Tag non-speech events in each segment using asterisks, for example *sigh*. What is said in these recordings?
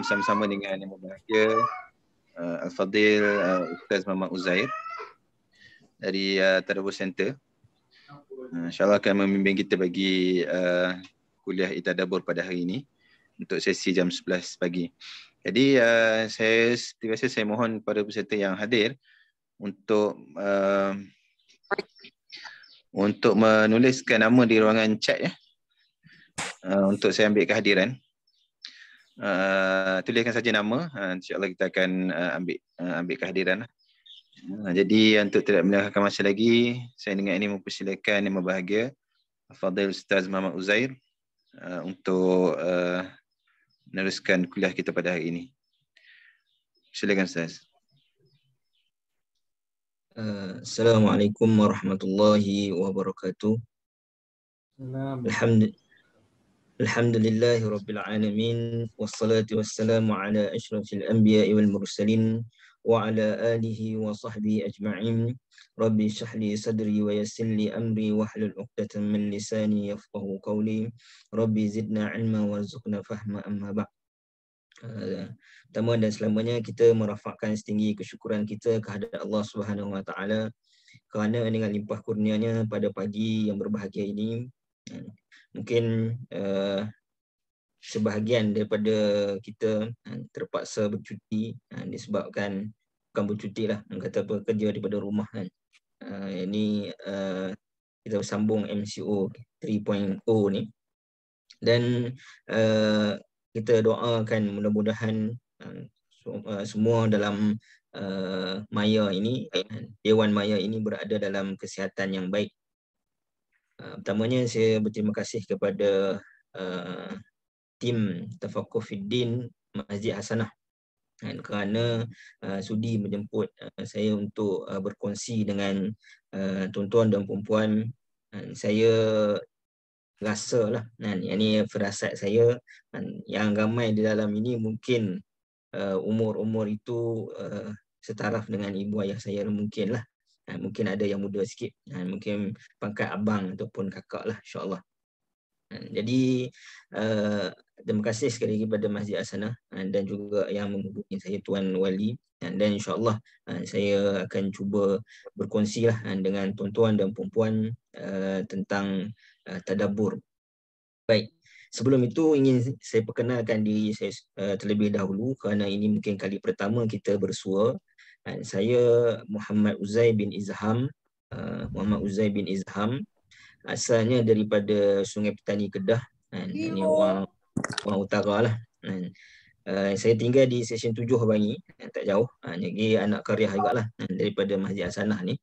bersama-sama dengan yang berbahagia uh, Al-Fadil uh, Ustaz Muhammad Uzair dari uh, Tadabur Center. Uh, InsyaAllah akan membimbing kita bagi uh, kuliah Itadabur pada hari ini untuk sesi jam 11 pagi. Jadi uh, saya terima kasih saya mohon kepada peserta yang hadir untuk uh, untuk menuliskan nama di ruangan chat ya. Uh, untuk saya ambil kehadiran. Ah, tuliskan saja nama uh, insyaallah kita akan uh, ambil uh, ambil kehadiran uh, jadi untuk tidak melengahkan masa lagi saya dengan ini mempersilakan yang berbahagia Fadil Ustaz Muhammad Uzair uh, untuk uh, meneruskan kuliah kita pada hari ini silakan Ustaz Assalamualaikum warahmatullahi wabarakatuh. Alhamdulillah. الحمد لله رب العالمين والصلاة والسلام على أشرف الأنبياء والمرسلين وعلى آله وصحبه أجمعين ربي اشرح لي صدري ويسر لي أمري واحلل عقدة من لساني يفقه قولي ربي زدنا علما وارزقنا فهما أما بعد Pertama dan selamanya kita merafakkan setinggi kesyukuran kita kehadap Allah Subhanahu Wa Taala kerana dengan limpah kurnianya pada pagi yang berbahagia ini mungkin uh, sebahagian daripada kita uh, terpaksa bercuti uh, disebabkan bukan bercuti lah kata apa kerja daripada rumah kan uh, ini uh, kita sambung MCO 3.0 ni dan uh, kita doakan mudah-mudahan uh, semua dalam uh, maya ini dewan maya ini berada dalam kesihatan yang baik Ah, pertamanya saya berterima kasih kepada uh, tim Tafakufuddin Masjid Hasanah dan ah, kerana uh, sudi menjemput uh, saya untuk uh, berkongsi dengan uh, tuan-tuan dan puan-puan dan saya rasa lah dan ini perasaan saya dan yang ramai di dalam ini mungkin uh, umur-umur itu uh, setaraf dengan ibu ayah saya mungkin lah. Ha, mungkin ada yang muda sikit. Ha, mungkin pangkat abang ataupun kakak lah insyaAllah. Ha, jadi uh, terima kasih sekali lagi kepada Masjid Asana ha, dan juga yang menghubungi saya Tuan Wali. Ha, dan insyaAllah saya akan cuba berkongsi lah dengan tuan-tuan dan perempuan uh, tentang uh, eh, tadabur. Baik. Sebelum itu ingin saya perkenalkan diri saya terlebih dahulu kerana ini mungkin kali pertama kita bersua Kan? saya Muhammad Uzay bin Izham uh, Muhammad Uzai bin Izham asalnya daripada Sungai Petani Kedah dan ini orang orang utara lah dan uh, saya tinggal di Seksyen 7 Bangi kan? tak jauh uh, ha, jadi anak karya juga lah kan? daripada Masjid Asanah ni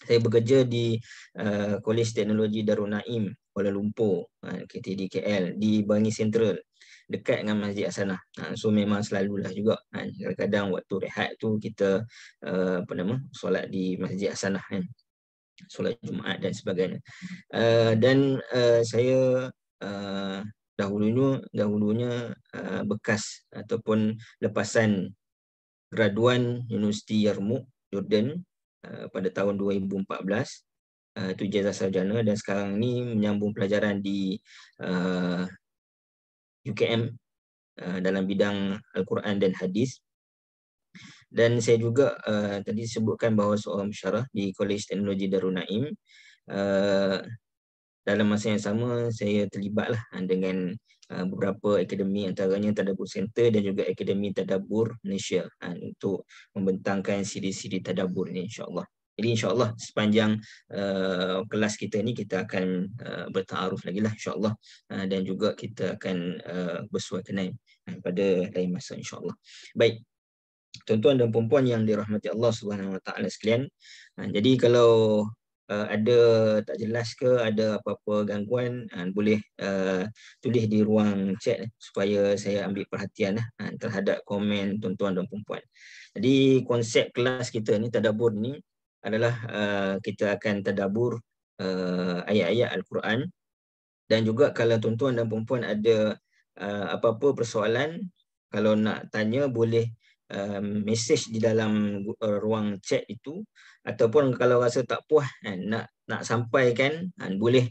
saya bekerja di uh, Kolej Teknologi Darul Naim Kuala Lumpur uh, KTDKL di Bangi Central dekat dengan masjid Hasanah. Ha, so memang selalulah juga. Kan. kadang-kadang waktu rehat tu kita uh, apa nama solat di masjid Hasanah kan. Solat Jumaat dan sebagainya. Uh, dan uh, saya uh, dahulunya dahulunya uh, bekas ataupun lepasan graduan Universiti Yarmouk Jordan uh, pada tahun 2014 itu uh, jasa sarjana dan sekarang ni menyambung pelajaran di uh, UKM uh, dalam bidang Al-Quran dan Hadis. Dan saya juga uh, tadi sebutkan bahawa seorang syarah di Kolej Teknologi Darun Naim uh, dalam masa yang sama saya terlibatlah uh, dengan uh, beberapa akademi antaranya Tadabur Center dan juga Akademi Tadabur Malaysia uh, untuk membentangkan siri-siri Tadabur ini insyaAllah. Jadi insyaAllah sepanjang uh, kelas kita ni kita akan uh, bertaaruf lagi lah insyaAllah uh, dan juga kita akan uh, bersuai kenai pada lain masa insyaAllah. Baik. Tuan-tuan dan perempuan yang dirahmati Allah Subhanahu Wa Taala sekalian. Uh, jadi kalau Uh, ada tak jelas ke ada apa-apa gangguan uh, boleh uh, tulis di ruang chat supaya saya ambil perhatian uh, terhadap komen tuan-tuan dan perempuan. Jadi konsep kelas kita ni tadabbur ni adalah uh, kita akan tadabur uh, ayat-ayat Al-Quran dan juga kalau tuan-tuan dan puan ada uh, apa-apa persoalan kalau nak tanya boleh uh, message di dalam uh, ruang chat itu ataupun kalau rasa tak puas kan, nak nak sampaikan kan, boleh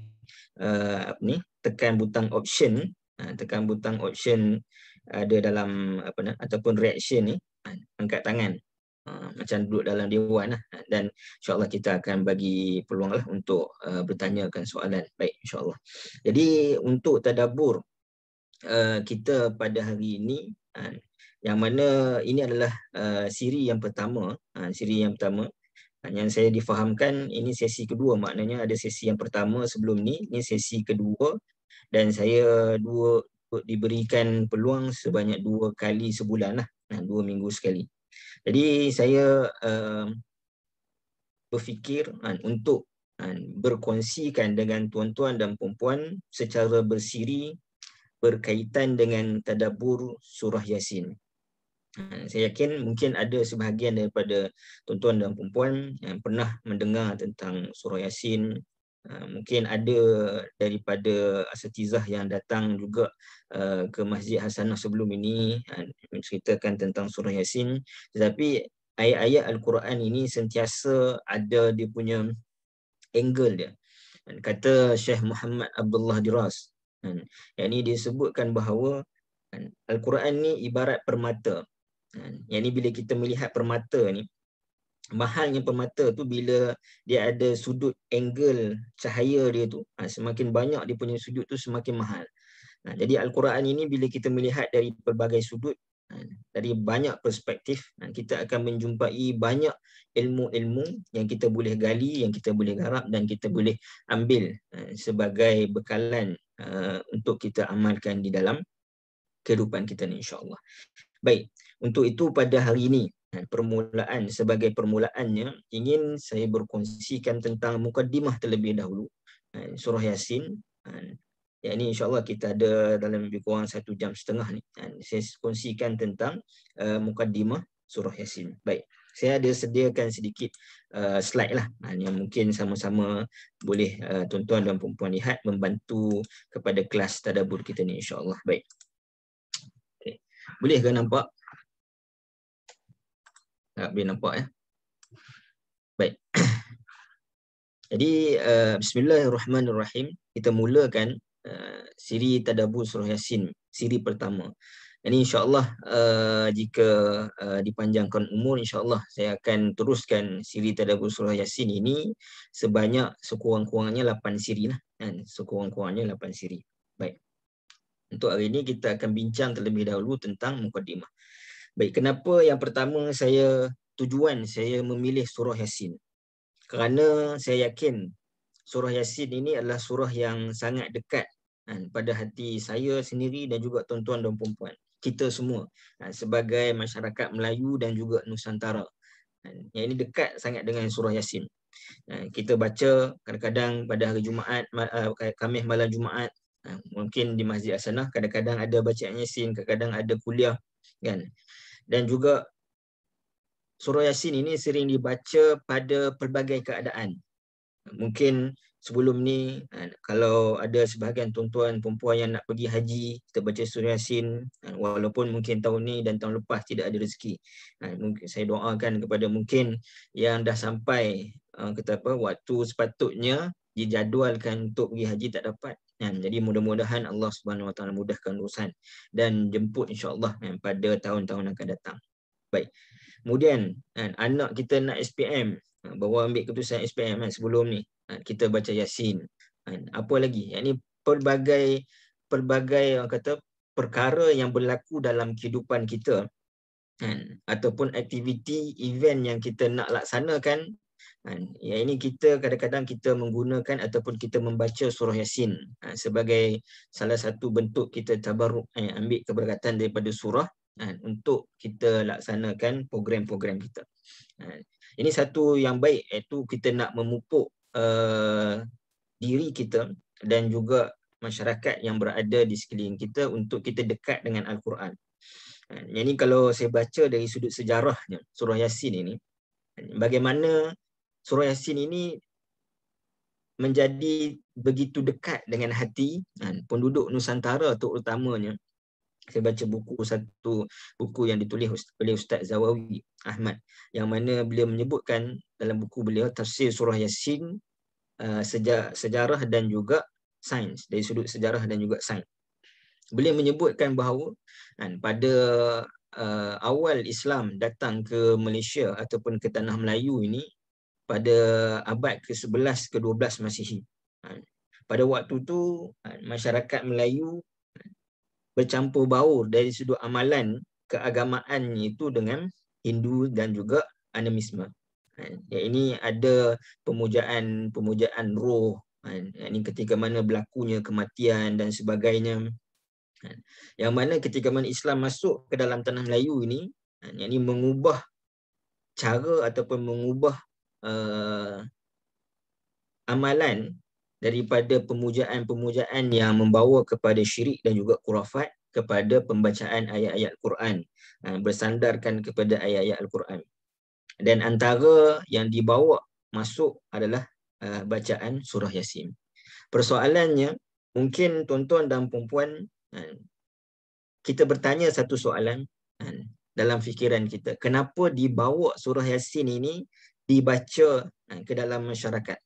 uh, apa ni tekan butang option uh, tekan butang option ada dalam apa ni ataupun reaction ni uh, angkat tangan Ah, macam duduk dalam dewan lah. dan insyaallah kita akan bagi peluang lah untuk uh, bertanyakan soalan baik insyaallah jadi untuk tadabur uh, ah, kita pada hari ini uh, yang mana ini adalah uh, siri yang pertama uh, siri yang pertama yang saya difahamkan ini sesi kedua maknanya ada sesi yang pertama sebelum ni ini sesi kedua dan saya dua diberikan peluang sebanyak dua kali sebulan lah dua minggu sekali jadi saya um, berfikir kan, untuk kan, berkongsikan dengan tuan-tuan dan puan-puan secara bersiri berkaitan dengan tadabur surah Yasin. Kan, saya yakin mungkin ada sebahagian daripada tuan-tuan dan puan-puan yang pernah mendengar tentang surah Yasin, Ah, mungkin ada daripada asatizah yang datang juga ah, ke Masjid Hasanah sebelum ini ah, menceritakan tentang surah Yasin tetapi ayat-ayat Al-Quran ini sentiasa ada dia punya angle dia kata Syekh Muhammad Abdullah Diras yang ini disebutkan bahawa Al-Quran ni ibarat permata yang ini bila kita melihat permata ni mahalnya permata tu bila dia ada sudut angle cahaya dia tu ha, semakin banyak dia punya sudut tu semakin mahal ha, jadi al-Quran ini bila kita melihat dari pelbagai sudut ha, dari banyak perspektif ha, kita akan menjumpai banyak ilmu-ilmu yang kita boleh gali yang kita boleh garap dan kita boleh ambil ha, sebagai bekalan ha, untuk kita amalkan di dalam kehidupan kita ni insya-Allah baik untuk itu pada hari ini Eh, permulaan sebagai permulaannya ingin saya berkongsikan tentang mukadimah terlebih dahulu eh, surah yasin ya ini insyaallah kita ada dalam lebih kurang satu jam setengah ni saya kongsikan tentang uh, mukadimah surah yasin baik saya ada sediakan sedikit slide lah yang mungkin sama-sama boleh uh, tuan-tuan dan puan-puan lihat membantu kepada kelas tadabbur kita ni insyaallah baik okay. boleh ke nampak tak Rabbi nampak ya. Baik. *coughs* Jadi uh, bismillahirrahmanirrahim kita mulakan uh, siri tadabbur surah yasin siri pertama. Ini insyaallah uh, jika uh, dipanjangkan umur Insya Allah saya akan teruskan siri tadabbur surah yasin ini sebanyak sekurang-kurangnya 8 siri lah kan sekurang-kurangnya 8 siri. Baik. Untuk hari ini kita akan bincang terlebih dahulu tentang mukadimah. Baik, kenapa yang pertama saya tujuan saya memilih surah Yasin? Kerana saya yakin surah Yasin ini adalah surah yang sangat dekat kan, pada hati saya sendiri dan juga tuan-tuan dan puan-puan kita semua kan, sebagai masyarakat Melayu dan juga Nusantara. Kan, yang ini dekat sangat dengan surah Yasin. Kan, kita baca kadang-kadang pada hari Jumaat, uh, Khamis malam Jumaat, kan, mungkin di Masjid Asanah kadang-kadang ada bacaan Yasin, kadang-kadang ada kuliah kan dan juga surah yasin ini sering dibaca pada pelbagai keadaan mungkin sebelum ni ha, kalau ada sebahagian tuan-tuan perempuan yang nak pergi haji kita baca surah yasin ha, walaupun mungkin tahun ni dan tahun lepas tidak ada rezeki ha, mungkin saya doakan kepada mungkin yang dah sampai kata apa waktu sepatutnya dijadualkan untuk pergi haji tak dapat Ya, jadi mudah-mudahan Allah Subhanahu Wa Taala mudahkan urusan dan jemput insya-Allah ya, pada tahun-tahun akan datang. Baik. Kemudian ya, anak kita nak SPM, ya, ha, bawa ambil keputusan SPM ya, sebelum ni. Ya, kita baca Yasin. Ya, apa lagi? Ya, ini pelbagai pelbagai orang kata perkara yang berlaku dalam kehidupan kita ya, ataupun aktiviti event yang kita nak laksanakan Ya ini kita kadang-kadang kita menggunakan ataupun kita membaca surah Yasin ha, sebagai salah satu bentuk kita tabarruk eh, ambil keberkatan daripada surah ha, untuk kita laksanakan program-program kita. Ini satu yang baik iaitu kita nak memupuk uh, diri kita dan juga masyarakat yang berada di sekeliling kita untuk kita dekat dengan Al-Quran. Ini kalau saya baca dari sudut sejarahnya surah Yasin ini bagaimana surah Yasin ini menjadi begitu dekat dengan hati kan, penduduk Nusantara utamanya Saya baca buku satu buku yang ditulis oleh Ustaz Zawawi Ahmad yang mana beliau menyebutkan dalam buku beliau tafsir surah Yasin uh, sejarah dan juga sains dari sudut sejarah dan juga sains. Beliau menyebutkan bahawa kan, pada uh, awal Islam datang ke Malaysia ataupun ke tanah Melayu ini pada abad ke-11 ke-12 Masihi. Pada waktu tu ha, masyarakat Melayu ha, bercampur baur dari sudut amalan keagamaan itu dengan Hindu dan juga animisme. Ha, yang ini ada pemujaan-pemujaan roh. Yang ini ketika mana berlakunya kematian dan sebagainya. Yang mana ketika mana Islam masuk ke dalam tanah Melayu ini, yang ini mengubah cara ataupun mengubah uh, amalan daripada pemujaan-pemujaan yang membawa kepada syirik dan juga kurafat kepada pembacaan ayat-ayat Al-Quran uh, bersandarkan kepada ayat-ayat Al-Quran dan antara yang dibawa masuk adalah uh, bacaan surah Yasin persoalannya mungkin tuan-tuan dan puan uh, kita bertanya satu soalan uh, dalam fikiran kita kenapa dibawa surah Yasin ini uh, dibaca eh, ke dalam masyarakat.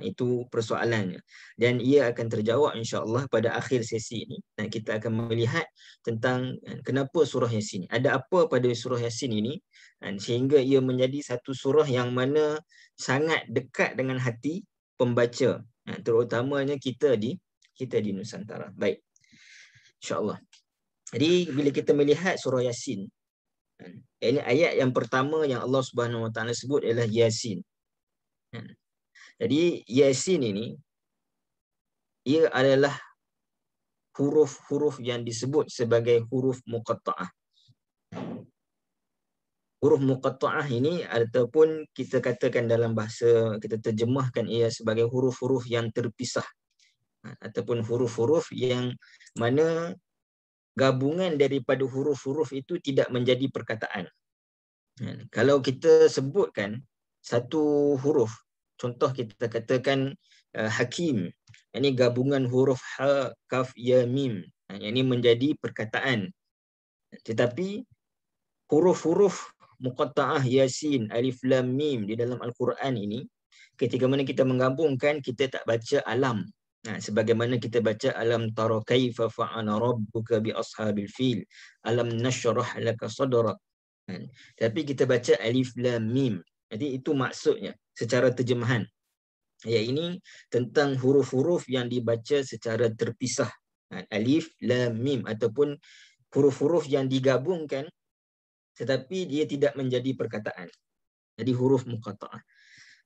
Itu persoalannya. Dan ia akan terjawab insya Allah pada akhir sesi ini. Dan kita akan melihat tentang eh, kenapa surah Yasin ini. Ada apa pada surah Yasin ini eh, sehingga ia menjadi satu surah yang mana sangat dekat dengan hati pembaca. Terutamanya kita di kita di Nusantara. Baik. insya Allah. Jadi bila kita melihat surah Yasin, ini ayat yang pertama yang Allah Subhanahu Wa Taala sebut ialah Yasin. Hmm. Jadi Yasin ini ia adalah huruf-huruf yang disebut sebagai huruf muqatta'ah. Huruf muqatta'ah ini ataupun kita katakan dalam bahasa kita terjemahkan ia sebagai huruf-huruf yang terpisah ha, ataupun huruf-huruf yang mana gabungan daripada huruf-huruf itu tidak menjadi perkataan. Kan? Kalau kita sebutkan satu huruf, contoh kita katakan uh, hakim, ini gabungan huruf ha, kaf, ya, mim. Ini menjadi perkataan. Tetapi huruf-huruf muqatta'ah yasin, alif, lam, mim di dalam Al-Quran ini, ketika mana kita menggabungkan, kita tak baca alam. Ha, sebagaimana kita baca alam tara kaifa fa'ala rabbuka bi ashabil fil alam nashrah laka sadrak ha, tapi kita baca alif lam mim jadi itu maksudnya secara terjemahan ya ini tentang huruf-huruf yang dibaca secara terpisah ha, alif lam mim ataupun huruf-huruf yang digabungkan tetapi dia tidak menjadi perkataan jadi huruf muqattaah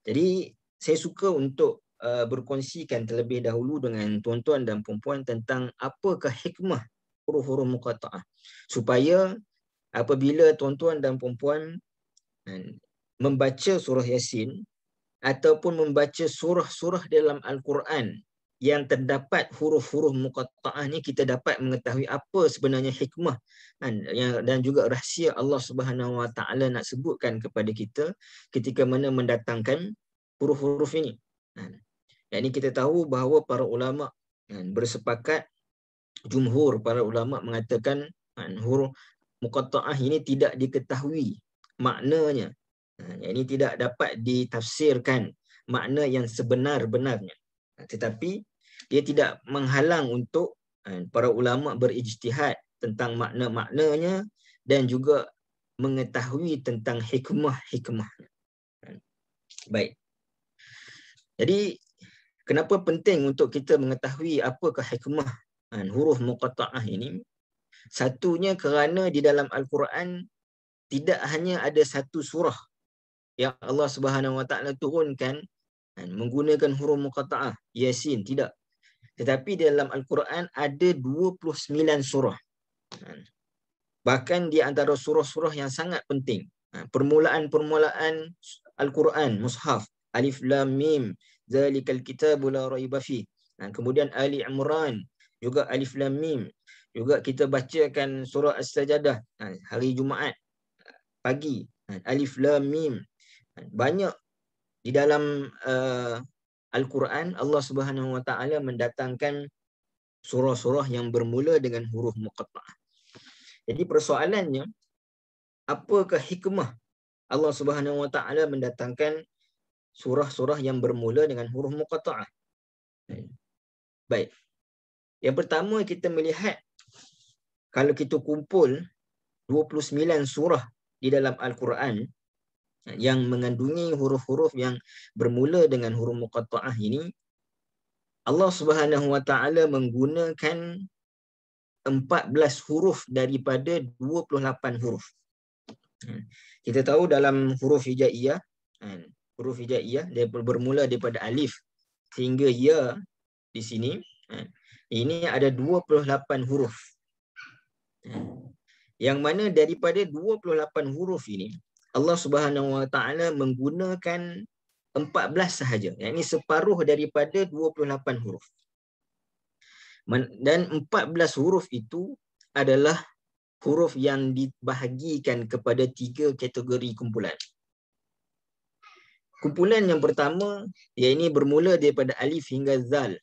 jadi saya suka untuk Eh, berkongsikan terlebih dahulu dengan tuan-tuan dan puan-puan tentang apakah hikmah huruf-huruf muqatta'ah supaya apabila tuan-tuan dan puan-puan hmm, membaca surah Yasin ataupun membaca surah-surah dalam Al-Quran yang terdapat huruf-huruf muqatta'ah ni kita dapat mengetahui apa sebenarnya hikmah kan? dan juga rahsia Allah Subhanahu Wa Taala nak sebutkan kepada kita ketika mana mendatangkan huruf-huruf ini. Kan? Yang ini kita tahu bahawa para ulama kan, bersepakat jumhur para ulama mengatakan kan, huruf muqatta'ah ini tidak diketahui maknanya. Kan, yang ini tidak dapat ditafsirkan makna yang sebenar-benarnya. Kan, tetapi dia tidak menghalang untuk kan, para ulama berijtihad tentang makna-maknanya dan juga mengetahui tentang hikmah-hikmahnya. Kan, baik. Jadi kenapa penting untuk kita mengetahui apakah hikmah kan, huruf muqatta'ah ini? Satunya kerana di dalam Al-Quran tidak hanya ada satu surah yang Allah Subhanahu Wa Taala turunkan kan, menggunakan huruf muqatta'ah, Yasin, tidak. Tetapi di dalam Al-Quran ada 29 surah. Kan. Bahkan di antara surah-surah yang sangat penting. Kan, permulaan-permulaan Al-Quran, Mushaf, Alif Lam Mim, zalikal kitabu la raiba fi ha, kemudian ali imran juga alif lam mim juga kita bacakan surah as-sajdah ha, hari jumaat pagi ha, alif lam mim banyak di dalam uh, al-Quran Allah Subhanahu wa taala mendatangkan surah-surah yang bermula dengan huruf muqatta'ah. Jadi persoalannya apakah hikmah Allah Subhanahu wa taala mendatangkan surah-surah yang bermula dengan huruf muqatta'ah. Hmm. Baik. Yang pertama kita melihat kalau kita kumpul 29 surah di dalam Al-Quran yang mengandungi huruf-huruf yang bermula dengan huruf muqatta'ah ini Allah Subhanahu wa taala menggunakan 14 huruf daripada 28 huruf. Hmm. Kita tahu dalam huruf hijaiyah hmm, huruf hijaiyah dia bermula daripada alif sehingga ya di sini ha, ini ada 28 huruf ha, yang mana daripada 28 huruf ini Allah Subhanahu Wa Taala menggunakan 14 sahaja yang ini separuh daripada 28 huruf dan 14 huruf itu adalah huruf yang dibahagikan kepada tiga kategori kumpulan kumpulan yang pertama ia ini bermula daripada alif hingga zal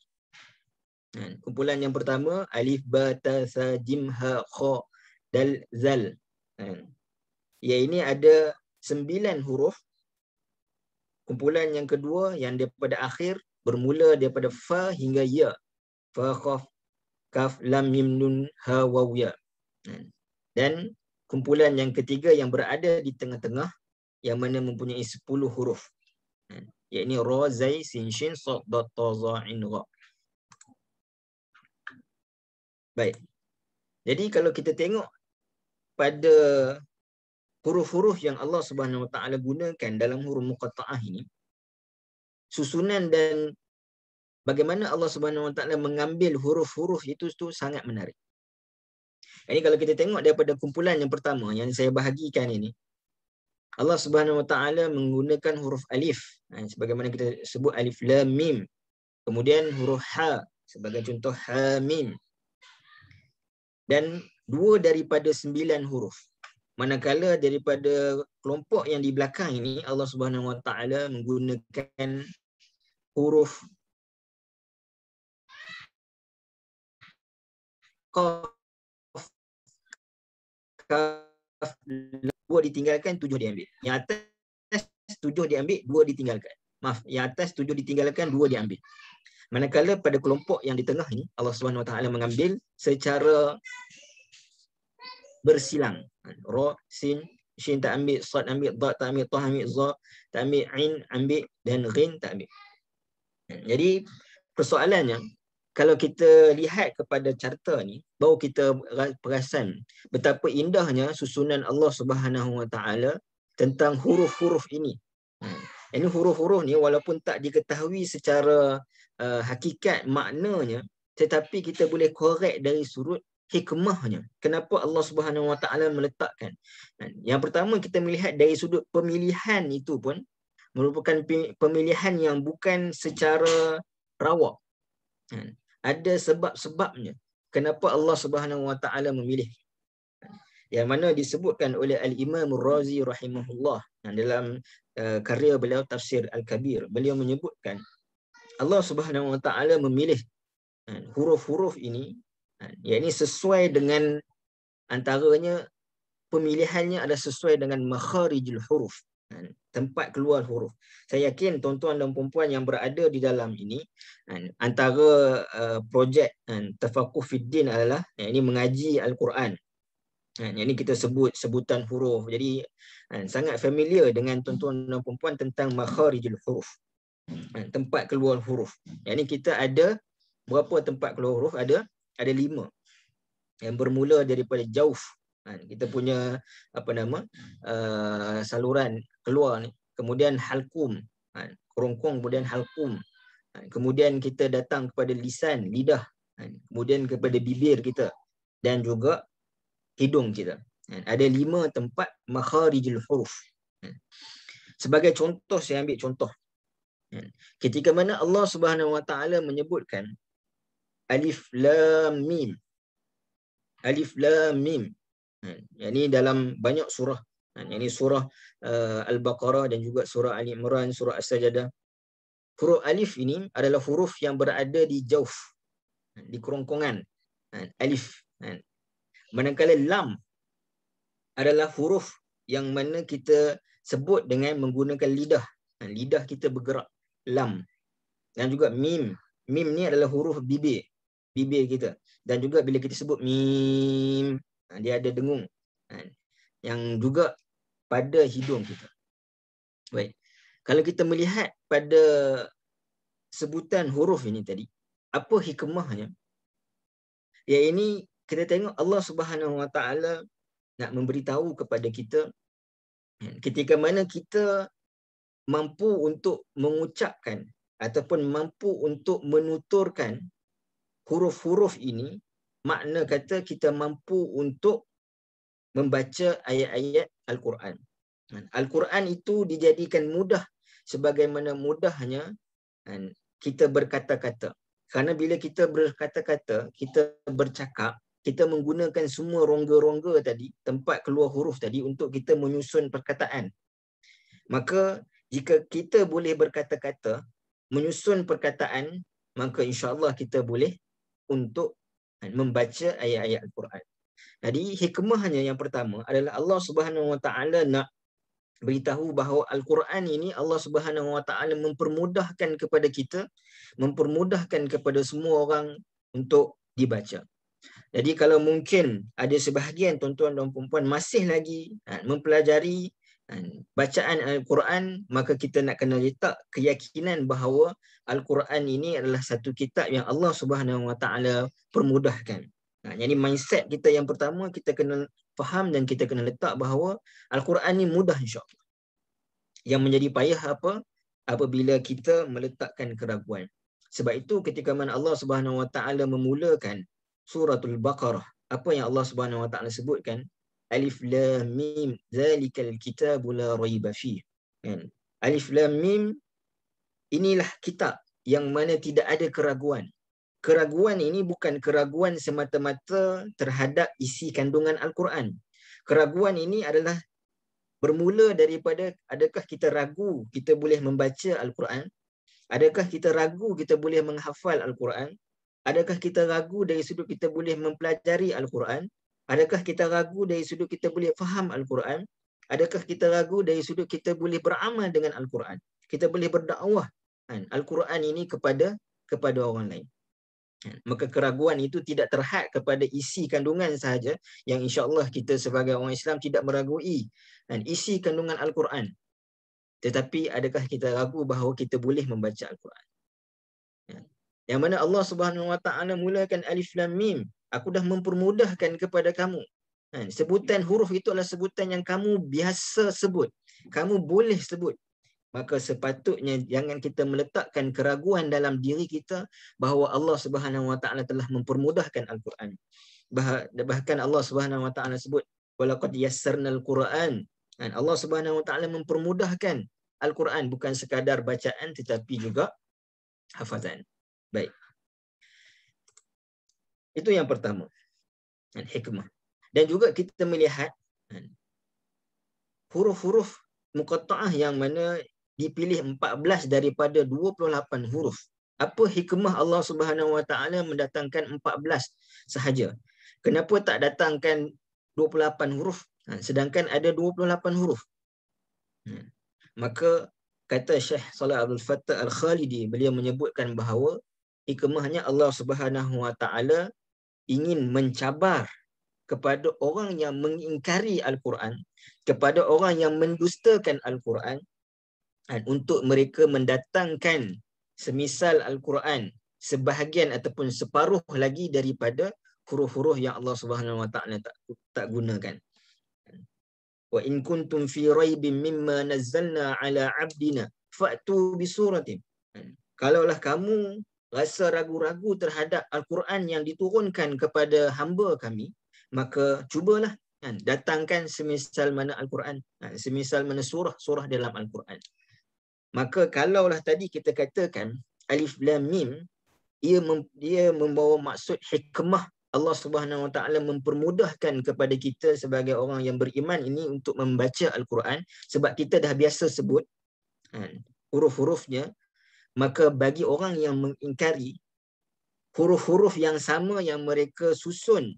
kan? kumpulan yang pertama alif ba ta sa jim ha kha dal zal ia kan? ini ada sembilan huruf kumpulan yang kedua yang daripada akhir bermula daripada fa hingga ya fa khaf kaf lam mim nun ha waw ya kan? dan kumpulan yang ketiga yang berada di tengah-tengah yang mana mempunyai 10 huruf zai, sin, yakni rozai sinshin sodotozain ro. Baik. Jadi kalau kita tengok pada huruf-huruf yang Allah Subhanahu Wa Taala gunakan dalam huruf muqattaah ini susunan dan bagaimana Allah Subhanahu Wa Taala mengambil huruf-huruf itu tu sangat menarik. Ini kalau kita tengok daripada kumpulan yang pertama yang saya bahagikan ini Allah Subhanahu Wa Taala menggunakan huruf alif ha, sebagaimana kita sebut alif lam mim kemudian huruf ha sebagai contoh ha mim dan dua daripada sembilan huruf manakala daripada kelompok yang di belakang ini Allah Subhanahu Wa Taala menggunakan huruf qaf kaf la dua ditinggalkan, tujuh diambil. Yang atas tujuh diambil, dua ditinggalkan. Maaf, yang atas tujuh ditinggalkan, dua diambil. Manakala pada kelompok yang di tengah ini, Allah Subhanahu Wa Taala mengambil secara bersilang. Ro, sin, shin tak ambil, sad ambil, dad tak ambil, tah ambil, za, tak ambil, ain ambil dan ghin tak ambil. Jadi persoalannya kalau kita lihat kepada carta ni baru kita perasan betapa indahnya susunan Allah Subhanahu Wa Taala tentang huruf-huruf ini. Hmm. Ini huruf-huruf ni walaupun tak diketahui secara uh, hakikat maknanya tetapi kita boleh korek dari sudut hikmahnya. Kenapa Allah Subhanahu Wa Taala meletakkan? Kan? Yang pertama kita melihat dari sudut pemilihan itu pun merupakan pemilihan yang bukan secara rawak. Kan? ada sebab-sebabnya kenapa Allah Subhanahu wa taala memilih yang mana disebutkan oleh al-Imam Razi rahimahullah dalam eh, karya beliau tafsir al-Kabir beliau menyebutkan Allah Subhanahu wa taala memilih eh, huruf-huruf ini uh, yakni sesuai dengan antaranya pemilihannya ada sesuai dengan makharijul huruf Kan? tempat keluar huruf. Saya yakin tuan-tuan dan puan-puan yang berada di dalam ini kan, antara eh, projek kan, Tafakuh Fiddin adalah yang ini mengaji Al-Quran. Yang ini kita sebut sebutan huruf. Jadi sangat familiar dengan tuan-tuan dan puan-puan tentang makharijul huruf. Tempat keluar huruf. Yang ini kita ada berapa tempat keluar huruf? Ada ada lima. Yang bermula daripada jauf Kan? kita punya apa nama eh, saluran keluar ni kemudian halkum, kan? kerongkong kemudian halkum. Kan? kemudian kita datang kepada lisan lidah kemudian kepada bibir kita dan juga hidung kita ada lima tempat makharijul huruf sebagai contoh saya ambil contoh ketika mana Allah Subhanahu Wa Taala menyebutkan alif lam mim alif lam mim Hmm. Yang ini dalam banyak surah. Hmm. Yang ini surah uh, Al-Baqarah dan juga surah Ali Imran, surah As-Sajadah. Huruf alif ini adalah huruf yang berada di jauf. Hmm, di kerongkongan. Hmm, alif. Hmm. Manakala lam adalah huruf yang mana kita sebut dengan menggunakan lidah. Lidah kita bergerak. Lam. Dan juga mim. Mim ni adalah huruf bibir. Bibir kita. Dan juga bila kita sebut mim, Ha, dia ada dengung kan? yang juga pada hidung kita. Baik. Kalau kita melihat pada sebutan huruf ini tadi, apa hikmahnya? Ya ini kita tengok Allah Subhanahu Wa Taala nak memberitahu kepada kita kan? ketika mana kita mampu untuk mengucapkan ataupun mampu untuk menuturkan huruf-huruf ini makna kata kita mampu untuk membaca ayat-ayat Al-Quran. Kan? Al-Quran itu dijadikan mudah sebagaimana mudahnya kan, kita berkata-kata. Karena bila kita berkata-kata, kita bercakap, kita menggunakan semua rongga-rongga tadi, tempat keluar huruf tadi untuk kita menyusun perkataan. Maka jika kita boleh berkata-kata, menyusun perkataan, maka insya-Allah kita boleh untuk membaca ayat-ayat Al-Quran. Jadi hikmahnya yang pertama adalah Allah Subhanahu Wa Taala nak beritahu bahawa Al-Quran ini Allah Subhanahu Wa Taala mempermudahkan kepada kita, mempermudahkan kepada semua orang untuk dibaca. Jadi kalau mungkin ada sebahagian tuan-tuan dan puan-puan masih lagi ha, mempelajari ha, bacaan Al-Quran, maka kita nak kena letak keyakinan bahawa Al-Quran ini adalah satu kitab yang Allah Subhanahu Wa Taala permudahkan. Nah, ha, jadi mindset kita yang pertama kita kena faham dan kita kena letak bahawa Al-Quran ini mudah insya-Allah. Yang menjadi payah apa? Apabila kita meletakkan keraguan. Sebab itu ketika mana Allah Subhanahu Wa Taala memulakan suratul Baqarah, apa yang Allah Subhanahu Wa Taala sebutkan? Alif lam mim zalikal kitabu la raiba fi. Kan? Alif lam mim inilah kitab yang mana tidak ada keraguan. Keraguan ini bukan keraguan semata-mata terhadap isi kandungan Al-Quran. Keraguan ini adalah bermula daripada adakah kita ragu kita boleh membaca Al-Quran? Adakah kita ragu kita boleh menghafal Al-Quran? Adakah kita ragu dari sudut kita boleh mempelajari Al-Quran? Adakah kita ragu dari sudut kita boleh faham Al-Quran? Adakah kita ragu dari sudut kita boleh beramal dengan Al-Quran? Kita boleh berdakwah kan, Al-Quran ini kepada kepada orang lain. Kan? Maka keraguan itu tidak terhad kepada isi kandungan sahaja yang insya-Allah kita sebagai orang Islam tidak meragui dan isi kandungan Al-Quran. Tetapi adakah kita ragu bahawa kita boleh membaca Al-Quran? Kan? Yang mana Allah Subhanahu Wa Taala mulakan alif lam mim, aku dah mempermudahkan kepada kamu. Kan? sebutan huruf itu adalah sebutan yang kamu biasa sebut. Kamu boleh sebut maka sepatutnya jangan kita meletakkan keraguan dalam diri kita bahawa Allah Subhanahu Wa Taala telah mempermudahkan Al-Quran. bahkan Allah Subhanahu Wa Taala sebut walaqad yassarnal Quran. Dan Allah Subhanahu Wa Taala mempermudahkan Al-Quran bukan sekadar bacaan tetapi juga hafazan. Baik. Itu yang pertama. Dan hikmah. Dan juga kita melihat huruf-huruf muqatta'ah yang mana dipilih 14 daripada 28 huruf. Apa hikmah Allah Subhanahu Wa Taala mendatangkan 14 sahaja? Kenapa tak datangkan 28 huruf ha, sedangkan ada 28 huruf? Ha, maka kata Syekh Salah Abdul Fattah Al-Khalidi beliau menyebutkan bahawa hikmahnya Allah Subhanahu Wa Taala ingin mencabar kepada orang yang mengingkari Al-Quran, kepada orang yang mendustakan Al-Quran, dan untuk mereka mendatangkan semisal Al-Quran sebahagian ataupun separuh lagi daripada huruf-huruf yang Allah Subhanahu Wa Taala tak tak gunakan. Wa in kuntum fi raibin mimma nazzalna ala 'abdina fa'tu bi suratin. Kalaulah kamu rasa ragu-ragu terhadap Al-Quran yang diturunkan kepada hamba kami, maka cubalah kan, datangkan semisal mana Al-Quran, kan, semisal mana surah-surah dalam Al-Quran maka kalaulah tadi kita katakan alif lam mim ia mem, ia membawa maksud hikmah Allah Subhanahu Wa Taala mempermudahkan kepada kita sebagai orang yang beriman ini untuk membaca al-Quran sebab kita dah biasa sebut kan huruf-hurufnya maka bagi orang yang mengingkari huruf-huruf yang sama yang mereka susun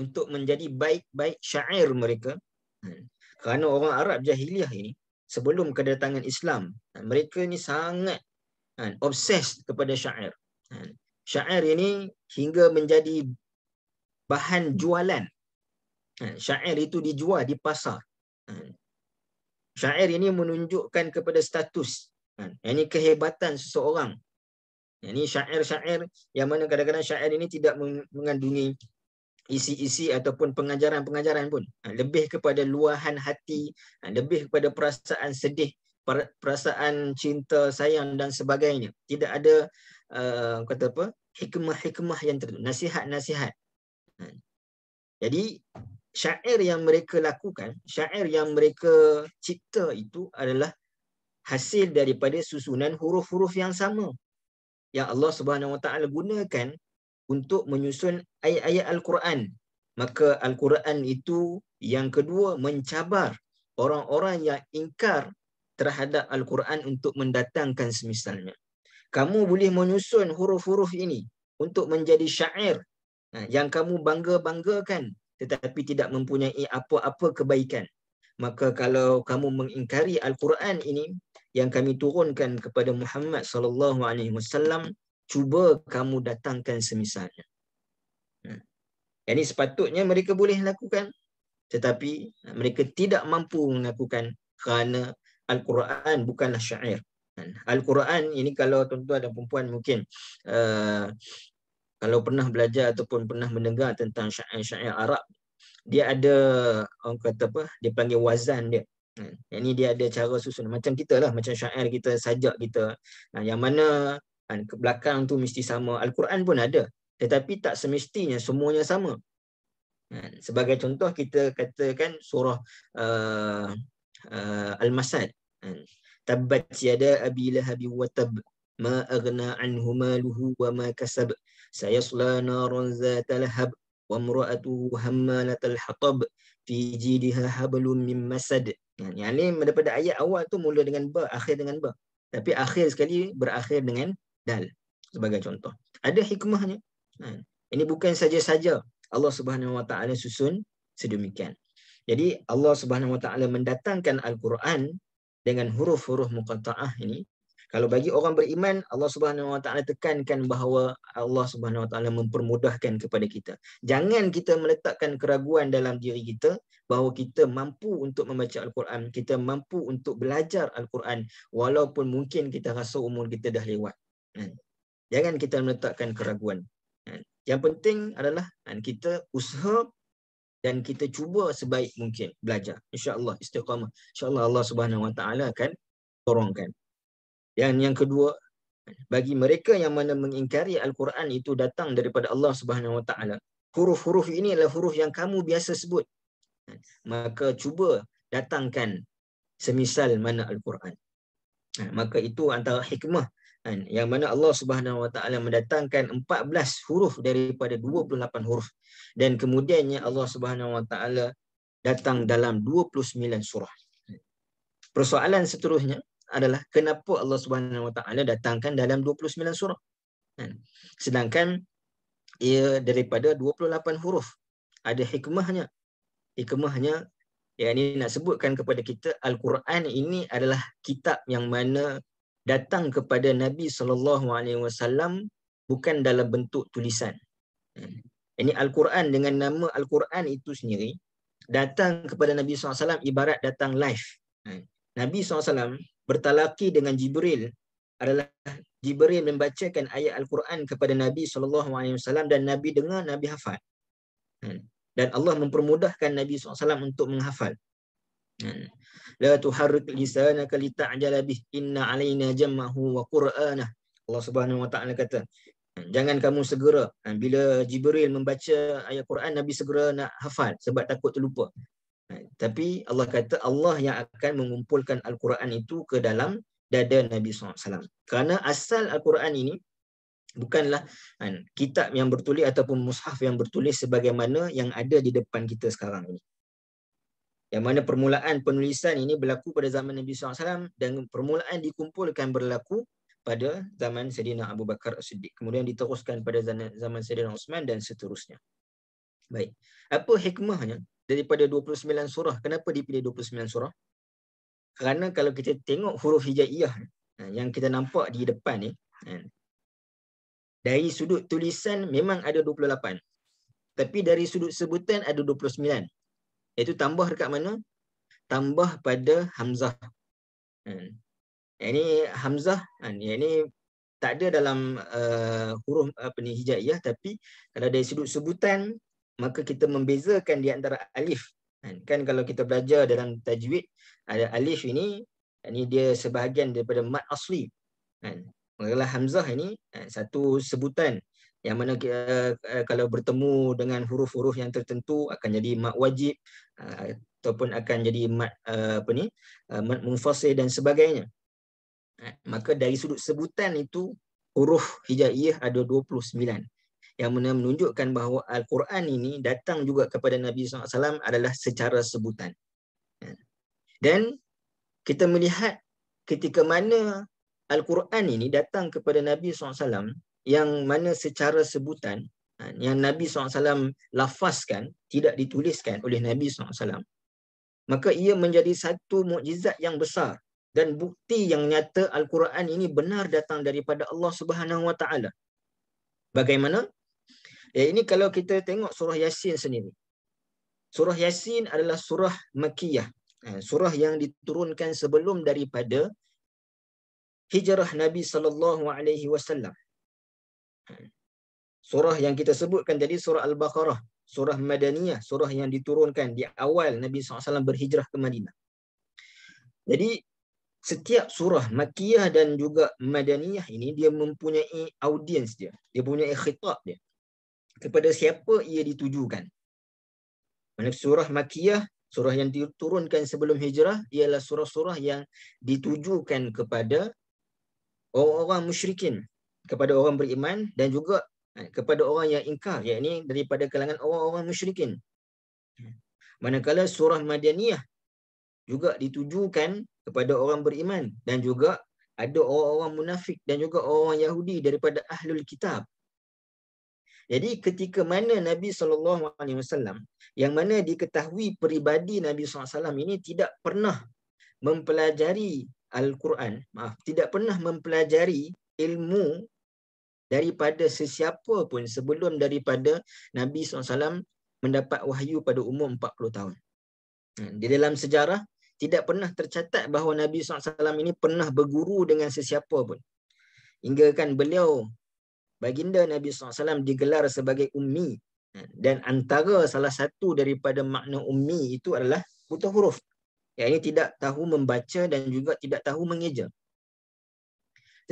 untuk menjadi baik-baik syair mereka kan kerana orang Arab jahiliah ini sebelum kedatangan Islam mereka ni sangat kan, obses kepada syair kan. syair ini hingga menjadi bahan jualan kan. syair itu dijual di pasar kan. syair ini menunjukkan kepada status kan. ini kehebatan seseorang ini syair-syair yang mana kadang-kadang syair ini tidak mengandungi isi-isi ataupun pengajaran-pengajaran pun ha, lebih kepada luahan hati ha, lebih kepada perasaan sedih perasaan cinta sayang dan sebagainya tidak ada uh, kata apa hikmah-hikmah yang tertentu nasihat-nasihat ha. jadi syair yang mereka lakukan syair yang mereka cipta itu adalah hasil daripada susunan huruf-huruf yang sama yang Allah Subhanahu Wa Taala gunakan untuk menyusun ayat-ayat Al-Quran. Maka Al-Quran itu yang kedua mencabar orang-orang yang ingkar terhadap Al-Quran untuk mendatangkan semisalnya. Kamu boleh menyusun huruf-huruf ini untuk menjadi syair ha, yang kamu bangga-banggakan tetapi tidak mempunyai apa-apa kebaikan. Maka kalau kamu mengingkari Al-Quran ini yang kami turunkan kepada Muhammad sallallahu alaihi wasallam cuba kamu datangkan semisalnya. Ha. Hmm. Yang ini sepatutnya mereka boleh lakukan tetapi mereka tidak mampu melakukan kerana Al-Quran bukanlah syair. Hmm. Al-Quran ini kalau tuan-tuan dan perempuan mungkin uh, kalau pernah belajar ataupun pernah mendengar tentang syair-syair Arab dia ada orang kata apa dia panggil wazan dia. Hmm. Yang ini dia ada cara susun macam kita lah macam syair kita sajak kita yang mana Kan, ke belakang tu mesti sama. Al-Quran pun ada. Tetapi tak semestinya semuanya sama. Kan, sebagai contoh kita katakan surah uh, uh, Al-Masad. Kan, Tabbat siada abi lahabi wa tab ma aghna anhu wa ma kasab sayasla narun zata lahab wa mra'atuhu hammalatal hatab fi jidiha hablum min masad kan, yang ni daripada ayat awal tu mula dengan ba akhir dengan ba tapi akhir sekali berakhir dengan dal sebagai contoh. Ada hikmahnya. Ha, ini bukan saja-saja Allah Subhanahu Wa Taala susun sedemikian. Jadi Allah Subhanahu Wa Taala mendatangkan Al-Quran dengan huruf-huruf muqatta'ah ini. Kalau bagi orang beriman, Allah Subhanahu Wa Taala tekankan bahawa Allah Subhanahu Wa Taala mempermudahkan kepada kita. Jangan kita meletakkan keraguan dalam diri kita bahawa kita mampu untuk membaca Al-Quran, kita mampu untuk belajar Al-Quran walaupun mungkin kita rasa umur kita dah lewat. Hmm. Jangan kita meletakkan keraguan. Hmm. Yang penting adalah hmm, kita usaha dan kita cuba sebaik mungkin belajar. Insya Allah, istiqamah. InsyaAllah Allah Subhanahu Wa Taala akan tolongkan. Yang yang kedua, bagi mereka yang mana mengingkari Al-Quran itu datang daripada Allah Subhanahu Wa Taala. Huruf-huruf ini adalah huruf yang kamu biasa sebut. Maka cuba datangkan semisal mana Al-Quran. Maka itu antara hikmah Kan? yang mana Allah Subhanahu Wa Taala mendatangkan 14 huruf daripada 28 huruf dan kemudiannya Allah Subhanahu Wa Taala datang dalam 29 surah. Persoalan seterusnya adalah kenapa Allah Subhanahu Wa Taala datangkan dalam 29 surah? Kan? Sedangkan ia daripada 28 huruf ada hikmahnya. Hikmahnya yang ini nak sebutkan kepada kita Al-Quran ini adalah kitab yang mana datang kepada Nabi saw bukan dalam bentuk tulisan. Hmm. Ini Al-Quran dengan nama Al-Quran itu sendiri datang kepada Nabi SAW ibarat datang live. Hmm. Nabi SAW bertalaki dengan Jibril adalah Jibril membacakan ayat Al-Quran kepada Nabi SAW dan Nabi dengar, Nabi hafal. Hmm. Dan Allah mempermudahkan Nabi SAW untuk menghafal. Hmm. La tuharrik lisanaka lita'jala bih inna 'alaina jam'ahu wa qur'anah. Allah Subhanahu wa ta'ala kata, hmm, jangan kamu segera hmm, bila Jibril membaca ayat Quran Nabi segera nak hafal sebab takut terlupa. Tapi Allah kata Allah yang akan mengumpulkan Al-Quran itu ke dalam dada Nabi SAW. Kerana asal Al-Quran ini bukanlah kitab yang bertulis ataupun mushaf yang bertulis sebagaimana yang ada di depan kita sekarang ini yang mana permulaan penulisan ini berlaku pada zaman Nabi SAW dan permulaan dikumpulkan berlaku pada zaman Sayyidina Abu Bakar As-Siddiq. Kemudian diteruskan pada zaman zaman Sayyidina Osman dan seterusnya. Baik. Apa hikmahnya daripada 29 surah? Kenapa dipilih 29 surah? Kerana kalau kita tengok huruf hijaiyah ha, yang kita nampak di depan ni, ha, dari sudut tulisan memang ada 28. Tapi dari sudut sebutan ada iaitu tambah dekat mana? Tambah pada hamzah. Hmm. Ini hamzah, hmm, ini yani tak ada dalam uh, huruf apa ni hijaiyah tapi kalau dari sudut sebutan maka kita membezakan di antara alif. Kan, kan kalau kita belajar dalam tajwid ada alif ini ini dia sebahagian daripada mad asli. Kan. Hmm, maka hamzah ini satu sebutan yang mana uh, kalau bertemu dengan huruf-huruf yang tertentu akan jadi mak wajib uh, ataupun akan jadi mak uh, apa ni uh, mad munfasih dan sebagainya maka dari sudut sebutan itu huruf hijaiyah ada 29 yang mana menunjukkan bahawa al-Quran ini datang juga kepada Nabi sallallahu alaihi wasallam adalah secara sebutan dan kita melihat ketika mana al-Quran ini datang kepada Nabi SAW yang mana secara sebutan ha, yang Nabi SAW lafazkan tidak dituliskan oleh Nabi SAW. Maka ia menjadi satu mukjizat yang besar dan bukti yang nyata Al-Quran ini benar datang daripada Allah Subhanahu Wa Taala. Bagaimana? Ya ini kalau kita tengok surah Yasin sendiri. Surah Yasin adalah surah Makiyah. Ha, surah yang diturunkan sebelum daripada hijrah Nabi sallallahu alaihi wasallam Surah yang kita sebutkan tadi surah Al-Baqarah, surah Madaniyah, surah yang diturunkan di awal Nabi SAW berhijrah ke Madinah. Jadi setiap surah Makiyah dan juga Madaniyah ini dia mempunyai audiens dia, dia punya khitab dia kepada siapa ia ditujukan. Mana surah Makiyah, surah yang diturunkan sebelum hijrah ialah surah-surah yang ditujukan kepada orang-orang musyrikin, kepada orang beriman dan juga eh, kepada orang yang ingkar yakni daripada kalangan orang-orang musyrikin. Manakala surah Madaniyah juga ditujukan kepada orang beriman dan juga ada orang-orang munafik dan juga orang Yahudi daripada ahlul kitab. Jadi ketika mana Nabi saw yang mana diketahui peribadi Nabi saw ini tidak pernah mempelajari Al-Quran, maaf, tidak pernah mempelajari ilmu daripada sesiapa pun sebelum daripada Nabi SAW mendapat wahyu pada umur 40 tahun. Hmm, di dalam sejarah, tidak pernah tercatat bahawa Nabi SAW ini pernah berguru dengan sesiapa pun. Hingga kan beliau, baginda Nabi SAW digelar sebagai ummi. Hmm, dan antara salah satu daripada makna ummi itu adalah buta huruf. Yang ini tidak tahu membaca dan juga tidak tahu mengeja.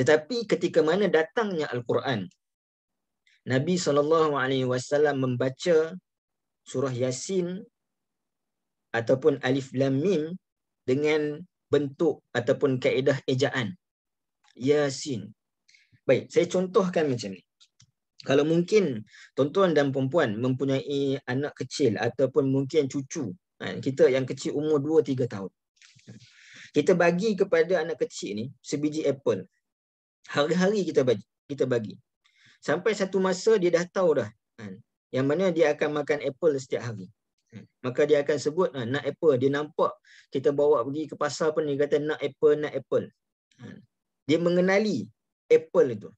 Tetapi ketika mana datangnya Al-Quran, Nabi SAW membaca surah Yasin ataupun Alif Lam Mim dengan bentuk ataupun kaedah ejaan. Yasin. Baik, saya contohkan macam ni. Kalau mungkin tuan-tuan dan perempuan mempunyai anak kecil ataupun mungkin cucu, ha, kita yang kecil umur 2-3 tahun. Kita bagi kepada anak kecil ni sebiji apple hari-hari kita bagi kita bagi sampai satu masa dia dah tahu dah kan? yang mana dia akan makan apple setiap hari hmm. maka dia akan sebut ah, nak apple dia nampak kita bawa pergi ke pasar pun dia kata nak apple nak apple hmm. dia mengenali apple itu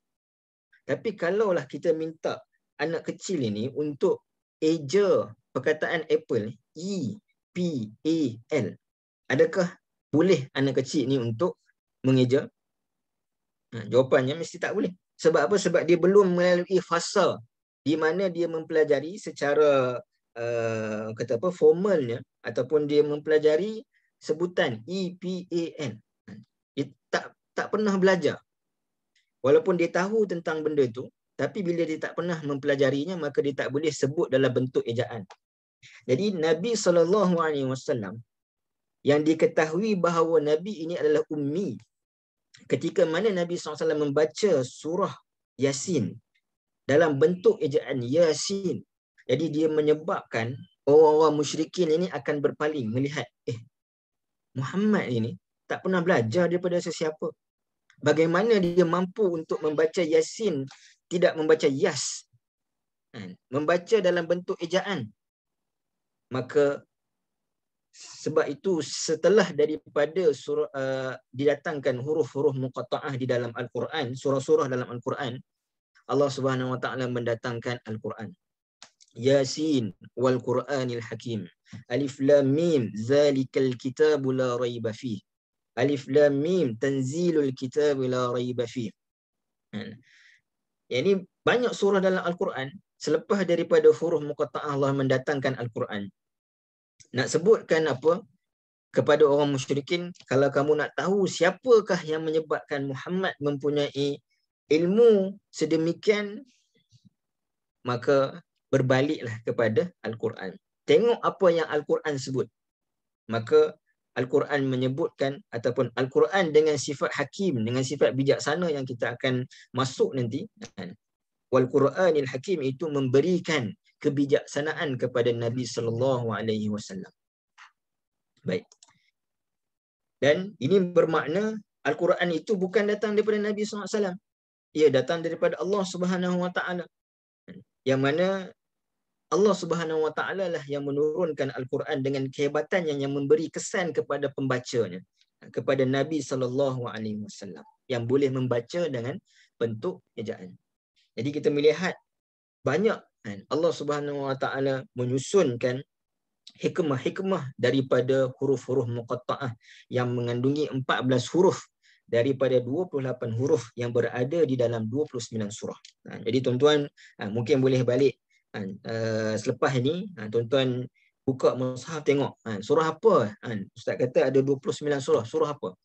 tapi kalaulah kita minta anak kecil ini untuk eja perkataan apple e p a l adakah boleh anak kecil ini untuk mengeja Ha, jawapannya mesti tak boleh. Sebab apa? Sebab dia belum melalui fasa di mana dia mempelajari secara uh, kata apa formalnya ataupun dia mempelajari sebutan EPAN. Ha, dia tak tak pernah belajar. Walaupun dia tahu tentang benda itu, tapi bila dia tak pernah mempelajarinya, maka dia tak boleh sebut dalam bentuk ejaan. Jadi Nabi SAW yang diketahui bahawa Nabi ini adalah ummi, ketika mana Nabi SAW membaca surah Yasin dalam bentuk ejaan Yasin. Jadi dia menyebabkan orang-orang musyrikin ini akan berpaling melihat eh Muhammad ini tak pernah belajar daripada sesiapa. Bagaimana dia mampu untuk membaca Yasin tidak membaca Yas. Kan? Membaca dalam bentuk ejaan. Maka sebab itu setelah daripada surah uh, didatangkan huruf-huruf muqattaah di dalam al-Quran, surah-surah dalam al-Quran, Allah Subhanahu wa taala mendatangkan al-Quran. Yasin wal Quranil Hakim. Alif Lam Mim zalikal kitabu la raiba fi. Alif Lam Mim tanzilul kitabu la raiba fi. Hmm. Ya ini banyak surah dalam al-Quran selepas daripada huruf muqattaah Allah mendatangkan al-Quran nak sebutkan apa kepada orang musyrikin kalau kamu nak tahu siapakah yang menyebabkan Muhammad mempunyai ilmu sedemikian maka berbaliklah kepada al-Quran tengok apa yang al-Quran sebut maka al-Quran menyebutkan ataupun al-Quran dengan sifat hakim dengan sifat bijaksana yang kita akan masuk nanti wal quranil hakim itu memberikan kebijaksanaan kepada Nabi sallallahu alaihi wasallam. Baik. Dan ini bermakna Al-Quran itu bukan datang daripada Nabi sallallahu alaihi wasallam. Ia datang daripada Allah Subhanahu wa taala. Yang mana Allah Subhanahu wa taala lah yang menurunkan Al-Quran dengan kehebatan yang yang memberi kesan kepada pembacanya kepada Nabi sallallahu alaihi wasallam yang boleh membaca dengan bentuk ejaan. Jadi kita melihat banyak Kan? Allah Subhanahu Wa Taala menyusunkan hikmah-hikmah daripada huruf-huruf muqatta'ah yang mengandungi 14 huruf daripada 28 huruf yang berada di dalam 29 surah. Ha, jadi tuan-tuan ha, mungkin boleh balik ha, selepas ini tuan-tuan buka mushaf tengok surah apa ustaz kata ada 29 surah surah apa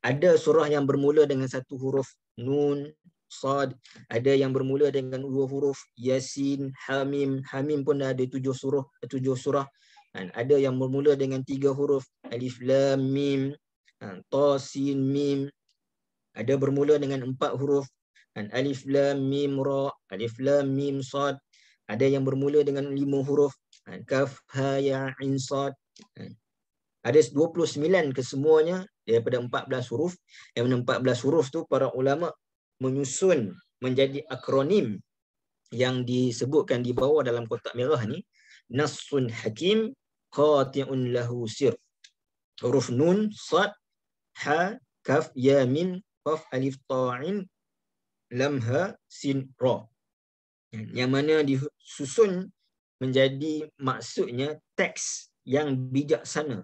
ada surah yang bermula dengan satu huruf nun sad ada yang bermula dengan dua huruf yasin hamim hamim pun ada tujuh surah tujuh surah kan, ada yang bermula dengan tiga huruf alif lam mim kan, ta sin mim ada bermula dengan empat huruf kan, alif lam mim ra alif lam mim sad ada yang bermula dengan lima huruf kaf ha ya in sad ada 29 kesemuanya daripada 14 huruf. Yang mana 14 huruf tu para ulama menyusun menjadi akronim yang disebutkan di bawah dalam kotak merah ni nasun hakim qati'un lahu sir huruf nun sad ha kaf ya min qaf alif ta'in lam ha sin ra yang mana disusun menjadi maksudnya teks yang bijaksana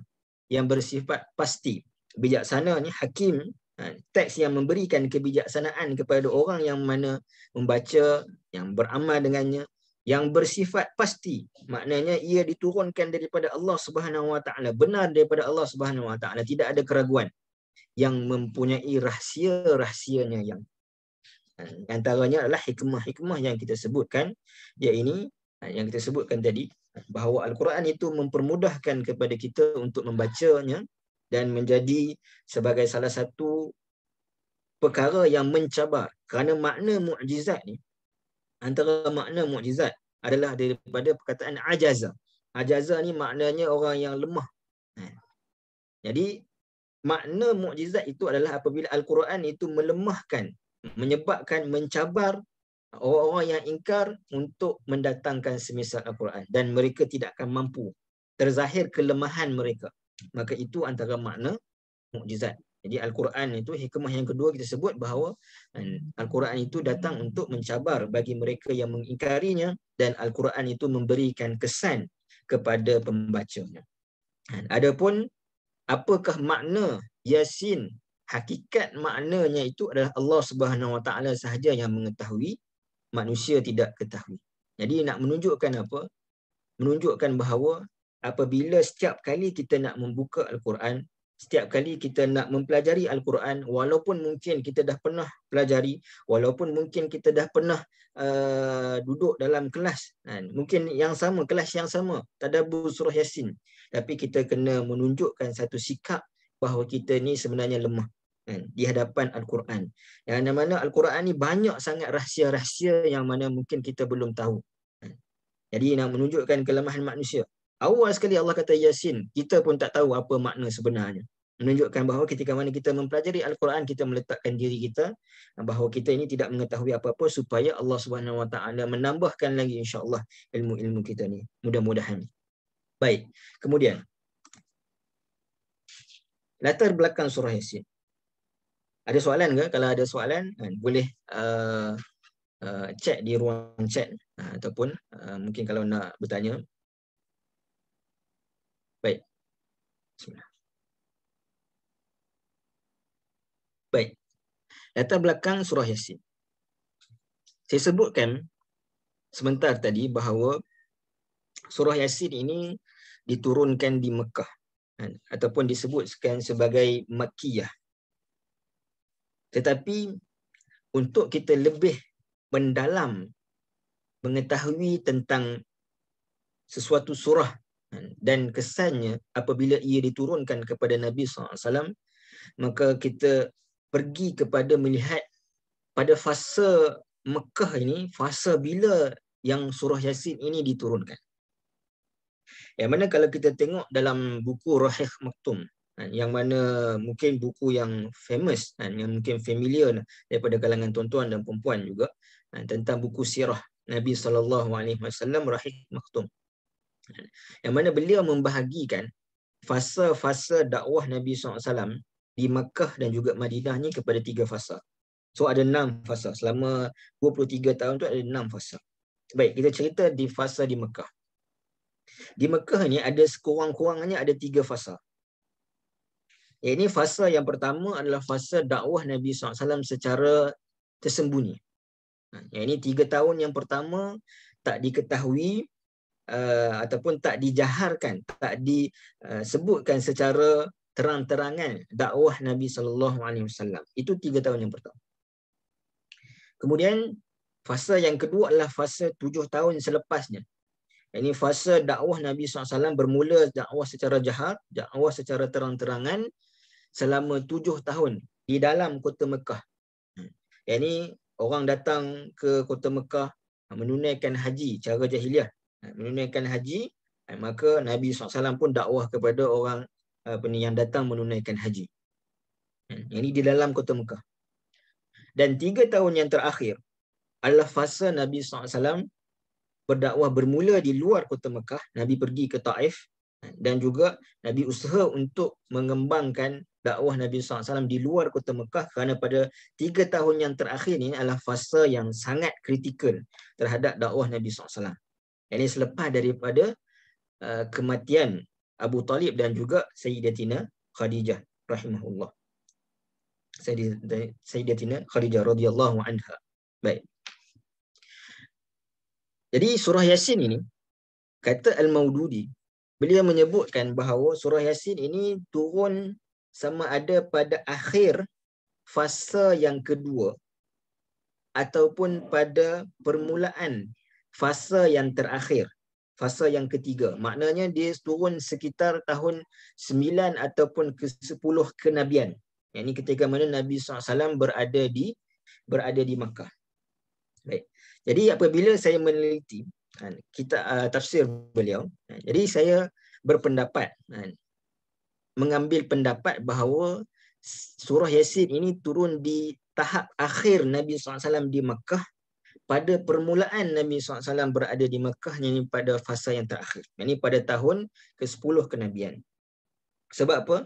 yang bersifat pasti bijaksana ni hakim Ha, teks yang memberikan kebijaksanaan kepada orang yang mana membaca, yang beramal dengannya, yang bersifat pasti. Maknanya ia diturunkan daripada Allah Subhanahu Wa Taala, benar daripada Allah Subhanahu Wa Taala, tidak ada keraguan yang mempunyai rahsia-rahsianya yang ha, antaranya adalah hikmah-hikmah yang kita sebutkan iaitu ha, yang kita sebutkan tadi bahawa Al-Quran itu mempermudahkan kepada kita untuk membacanya dan menjadi sebagai salah satu perkara yang mencabar kerana makna mukjizat ni antara makna mukjizat adalah daripada perkataan ajaza. Ajaza ni maknanya orang yang lemah. Eh. Jadi makna mukjizat itu adalah apabila al-Quran itu melemahkan, menyebabkan mencabar orang-orang yang ingkar untuk mendatangkan semisal al-Quran dan mereka tidak akan mampu terzahir kelemahan mereka maka itu antara makna mukjizat. Jadi Al-Quran itu hikmah yang kedua kita sebut bahawa hmm, Al-Quran itu datang untuk mencabar bagi mereka yang mengingkarinya dan Al-Quran itu memberikan kesan kepada pembacanya. Hmm, adapun apakah makna Yasin? Hakikat maknanya itu adalah Allah Subhanahu Wa Taala sahaja yang mengetahui, manusia tidak ketahui. Jadi nak menunjukkan apa? Menunjukkan bahawa apabila setiap kali kita nak membuka Al-Quran, setiap kali kita nak mempelajari Al-Quran, walaupun mungkin kita dah pernah pelajari, walaupun mungkin kita dah pernah uh, duduk dalam kelas, kan? mungkin yang sama, kelas yang sama, Tadabur Surah Yasin. Tapi kita kena menunjukkan satu sikap bahawa kita ni sebenarnya lemah kan? di hadapan Al-Quran. Yang mana-mana Al-Quran ni banyak sangat rahsia-rahsia yang mana mungkin kita belum tahu. Kan? Jadi nak menunjukkan kelemahan manusia. Awal sekali Allah kata Yasin, kita pun tak tahu apa makna sebenarnya. Menunjukkan bahawa ketika mana kita mempelajari Al-Quran, kita meletakkan diri kita bahawa kita ini tidak mengetahui apa-apa supaya Allah Subhanahu Wa Taala menambahkan lagi insya-Allah ilmu-ilmu kita ni. Mudah-mudahan. Baik. Kemudian latar belakang surah Yasin. Ada soalan ke? Kalau ada soalan, kan, boleh uh, uh, chat di ruang chat uh, ataupun uh, mungkin kalau nak bertanya Bismillah. Baik. Latar belakang surah Yasin. Saya sebutkan sebentar tadi bahawa surah Yasin ini diturunkan di Mekah kan? ataupun disebutkan sebagai Makkiyah. Tetapi untuk kita lebih mendalam mengetahui tentang sesuatu surah Hmm. dan kesannya apabila ia diturunkan kepada Nabi SAW maka kita pergi kepada melihat pada fasa Mekah ini fasa bila yang surah Yasin ini diturunkan yang mana kalau kita tengok dalam buku Rahih Maktum kan, yang mana mungkin buku yang famous kan, yang mungkin familiar lah daripada kalangan tuan-tuan dan perempuan juga kan, tentang buku sirah Nabi saw alaihi Rahih Maktum yang mana beliau membahagikan fasa-fasa dakwah Nabi SAW di Mekah dan juga Madinah ni kepada tiga fasa. So ada enam fasa. Selama 23 tahun tu ada enam fasa. Baik, kita cerita di fasa di Mekah. Di Mekah ni ada sekurang-kurangnya ada tiga fasa. Yang ini fasa yang pertama adalah fasa dakwah Nabi SAW secara tersembunyi. Ha, yang ini tiga tahun yang pertama tak diketahui uh, ataupun tak dijaharkan, tak disebutkan eh, secara terang-terangan dakwah Nabi sallallahu alaihi wasallam. Itu tiga tahun yang pertama. Kemudian fasa yang kedua adalah fasa tujuh tahun selepasnya. Ini fasa dakwah Nabi SAW bermula dakwah secara jahat, dakwah secara terang-terangan selama tujuh tahun di dalam kota Mekah. Hmm. Ini orang datang ke kota Mekah menunaikan haji cara jahiliah menunaikan haji eh, maka Nabi SAW pun dakwah kepada orang apa eh, ni, yang datang menunaikan haji. Hmm, yang ini di dalam kota Mekah. Dan tiga tahun yang terakhir adalah fasa Nabi SAW berdakwah bermula di luar kota Mekah. Nabi pergi ke Taif eh, dan juga Nabi usaha untuk mengembangkan dakwah Nabi SAW di luar kota Mekah kerana pada tiga tahun yang terakhir ini adalah fasa yang sangat kritikal terhadap dakwah Nabi SAW ini selepas daripada uh, kematian Abu Talib dan juga Sayyidatina Khadijah rahimahullah. Sayyidatina Khadijah radhiyallahu anha. Baik. Jadi surah Yasin ini kata Al-Maududi beliau menyebutkan bahawa surah Yasin ini turun sama ada pada akhir fasa yang kedua ataupun pada permulaan fasa yang terakhir fasa yang ketiga maknanya dia turun sekitar tahun 9 ataupun ke 10 kenabian yang ini ketika mana Nabi SAW berada di berada di Makkah baik jadi apabila saya meneliti kan, kita uh, tafsir beliau kan, jadi saya berpendapat kan, mengambil pendapat bahawa surah Yasin ini turun di tahap akhir Nabi SAW di Makkah pada permulaan Nabi SAW berada di Mekah ini pada fasa yang terakhir. Ini pada tahun ke-10 kenabian. Sebab apa?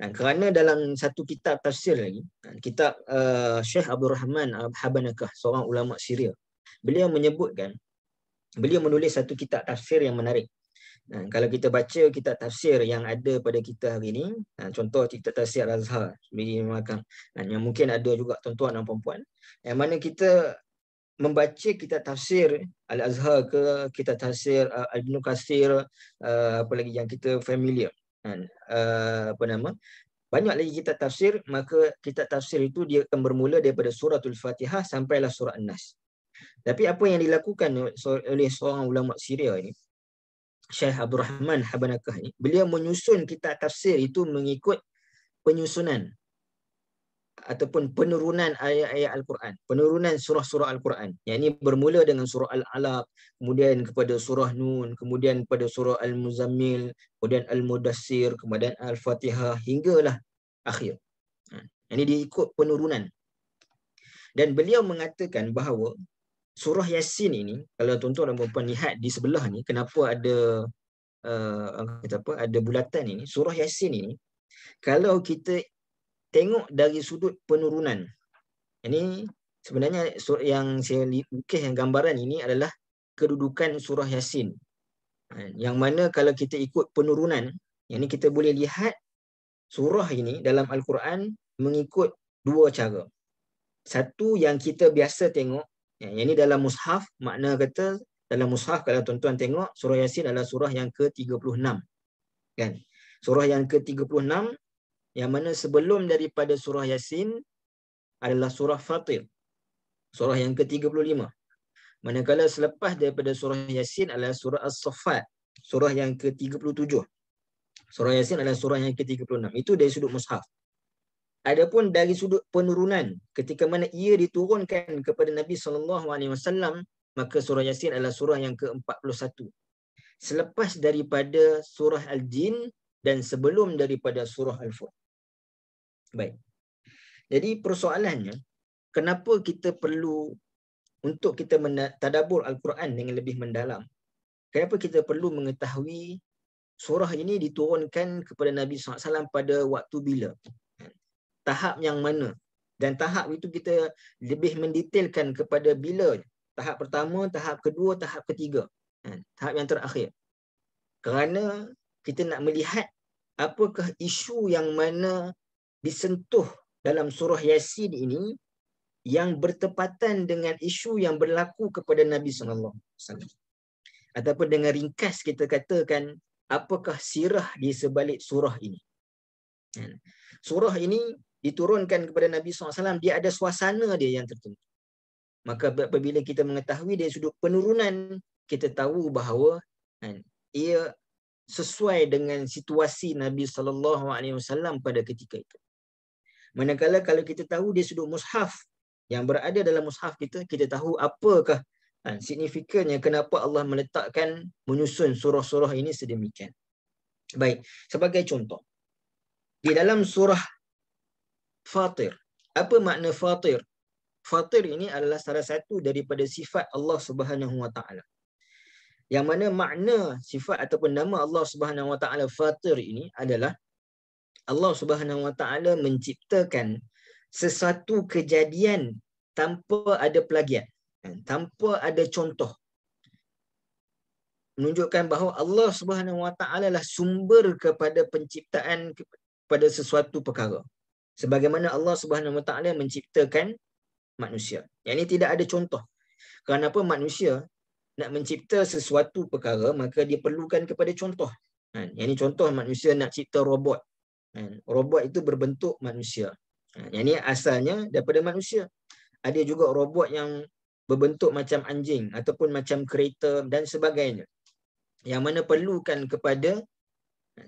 Dan kerana dalam satu kitab tafsir lagi, kitab uh, Syekh Abdul Rahman Habanakah, seorang ulama Syria. Beliau menyebutkan, beliau menulis satu kitab tafsir yang menarik. Dan kalau kita baca kitab tafsir yang ada pada kita hari ini, contoh kitab tafsir Al-Azhar, yang mungkin ada juga tuan-tuan dan puan yang mana kita membaca kitab tafsir Al-Azhar ke kitab tafsir uh, Ibn Kathir uh, apa lagi yang kita familiar kan? uh, apa nama banyak lagi kitab tafsir maka kitab tafsir itu dia akan bermula daripada surah suratul Fatihah sampailah surah An-Nas tapi apa yang dilakukan oleh seorang ulama Syria ini Syekh Abdul Rahman Habanakah ini beliau menyusun kitab tafsir itu mengikut penyusunan ataupun penurunan ayat-ayat Al-Quran. Penurunan surah-surah Al-Quran. Yang ini bermula dengan surah Al-Alaq, kemudian kepada surah Nun, kemudian kepada surah Al-Muzammil, kemudian Al-Mudassir, kemudian Al-Fatihah, hinggalah akhir. Ha, yang ini diikut penurunan. Dan beliau mengatakan bahawa surah Yasin ini, kalau tuan-tuan dan puan-puan lihat di sebelah ni, kenapa ada uh, kata apa, ada bulatan ini, surah Yasin ini, kalau kita tengok dari sudut penurunan. Ini sebenarnya yang saya lukis yang gambaran ini adalah kedudukan surah Yasin. Ha, yang mana kalau kita ikut penurunan, yang ini kita boleh lihat surah ini dalam Al-Quran mengikut dua cara. Satu yang kita biasa tengok, ya, yang ini dalam mushaf, makna kata dalam mushaf kalau tuan-tuan tengok, surah Yasin adalah surah yang ke-36. Kan? Surah yang ke-36 yang mana sebelum daripada surah Yasin adalah surah Fatir. Surah yang ke-35. Manakala selepas daripada surah Yasin adalah surah As-Saffat. Surah yang ke-37. Surah Yasin adalah surah yang ke-36. Itu dari sudut mushaf. Adapun dari sudut penurunan, ketika mana ia diturunkan kepada Nabi SAW, maka surah Yasin adalah surah yang ke-41. Selepas daripada surah Al-Jin dan sebelum daripada surah Al-Furqan. Baik. Jadi persoalannya, kenapa kita perlu untuk kita tadabur Al-Quran dengan lebih mendalam? Kenapa kita perlu mengetahui surah ini diturunkan kepada Nabi SAW pada waktu bila? Tahap yang mana? Dan tahap itu kita lebih mendetailkan kepada bila? Tahap pertama, tahap kedua, tahap ketiga. Kan? Tahap yang terakhir. Kerana kita nak melihat apakah isu yang mana disentuh dalam surah Yasin ini yang bertepatan dengan isu yang berlaku kepada Nabi sallallahu alaihi wasallam. Ataupun dengan ringkas kita katakan apakah sirah di sebalik surah ini. Kan? Surah ini diturunkan kepada Nabi SAW, dia ada suasana dia yang tertentu. Maka apabila kita mengetahui dia sudut penurunan, kita tahu bahawa kan, ia sesuai dengan situasi Nabi SAW pada ketika itu. Manakala kalau kita tahu dia sudut mushaf yang berada dalam mushaf kita, kita tahu apakah ha, signifikannya kenapa Allah meletakkan menyusun surah-surah ini sedemikian. Baik, sebagai contoh. Di dalam surah Fatir. Apa makna Fatir? Fatir ini adalah salah satu daripada sifat Allah Subhanahu Wa Taala. Yang mana makna sifat ataupun nama Allah Subhanahu Wa Taala Fatir ini adalah Allah Subhanahu Wa Taala menciptakan sesuatu kejadian tanpa ada plagiat, tanpa ada contoh. Menunjukkan bahawa Allah Subhanahu Wa Taala lah sumber kepada penciptaan kepada sesuatu perkara. Sebagaimana Allah Subhanahu Wa Taala menciptakan manusia. Yang ini tidak ada contoh. Kenapa manusia nak mencipta sesuatu perkara maka dia perlukan kepada contoh. Ha, yang ini contoh manusia nak cipta robot Hmm. Robot itu berbentuk manusia. Ha, yang ini asalnya daripada manusia. Ada juga robot yang berbentuk macam anjing ataupun macam kereta dan sebagainya. Yang mana perlukan kepada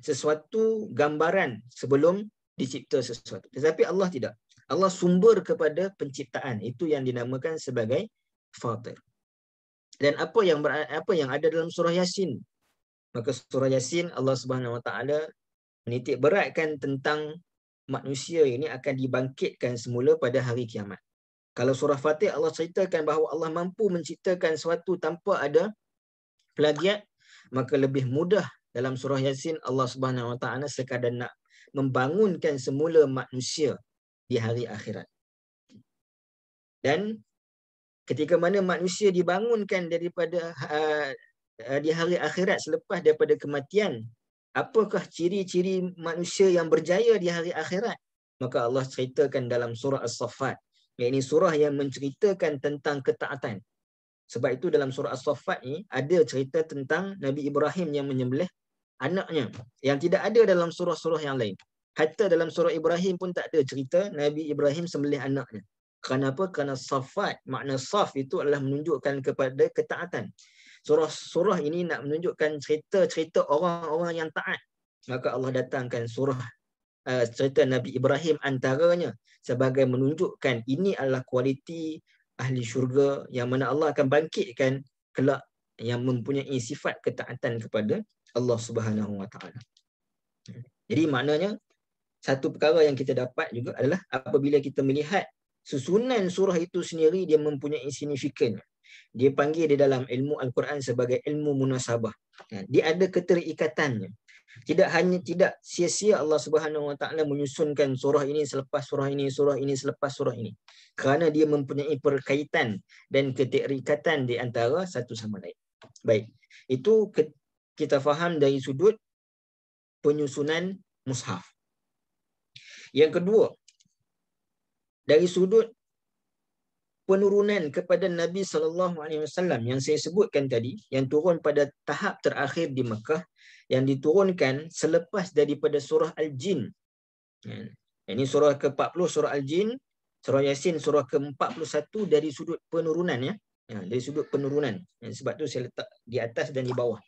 sesuatu gambaran sebelum dicipta sesuatu. Tetapi Allah tidak. Allah sumber kepada penciptaan. Itu yang dinamakan sebagai fatir. Dan apa yang apa yang ada dalam surah Yasin? Maka surah Yasin Allah Subhanahu Wa Taala menitik beratkan tentang manusia ini akan dibangkitkan semula pada hari kiamat. Kalau surah Fatih Allah ceritakan bahawa Allah mampu menciptakan sesuatu tanpa ada plagiat, maka lebih mudah dalam surah Yasin Allah Subhanahu Wa Taala sekadar nak membangunkan semula manusia di hari akhirat. Dan ketika mana manusia dibangunkan daripada uh, di hari akhirat selepas daripada kematian apakah ciri-ciri manusia yang berjaya di hari akhirat? Maka Allah ceritakan dalam surah As-Saffat. Ini surah yang menceritakan tentang ketaatan. Sebab itu dalam surah As-Saffat ini ada cerita tentang Nabi Ibrahim yang menyembelih anaknya. Yang tidak ada dalam surah-surah yang lain. Hatta dalam surah Ibrahim pun tak ada cerita Nabi Ibrahim sembelih anaknya. Kenapa? Kerana Saffat, makna Saf itu adalah menunjukkan kepada ketaatan surah surah ini nak menunjukkan cerita-cerita orang-orang yang taat maka Allah datangkan surah uh, cerita Nabi Ibrahim antaranya sebagai menunjukkan ini adalah kualiti ahli syurga yang mana Allah akan bangkitkan kelak yang mempunyai sifat ketaatan kepada Allah Subhanahu Wa Taala. Jadi maknanya satu perkara yang kita dapat juga adalah apabila kita melihat susunan surah itu sendiri dia mempunyai signifikan dia panggil di dalam ilmu al-Quran sebagai ilmu munasabah. Ya, dia ada keterikatannya. Tidak hanya tidak sia-sia Allah Subhanahu Wa Taala menyusunkan surah ini selepas surah ini surah ini selepas surah ini. Kerana dia mempunyai perkaitan dan keterikatan di antara satu sama lain. Baik. Itu kita faham dari sudut penyusunan mushaf. Yang kedua, dari sudut penurunan kepada Nabi sallallahu alaihi wasallam yang saya sebutkan tadi yang turun pada tahap terakhir di Mekah yang diturunkan selepas daripada surah al-jin. Ya. Ini surah ke-40 surah al-jin, surah yasin surah ke-41 dari sudut penurunan ya. ya dari sudut penurunan. Ya, sebab tu saya letak di atas dan di bawah.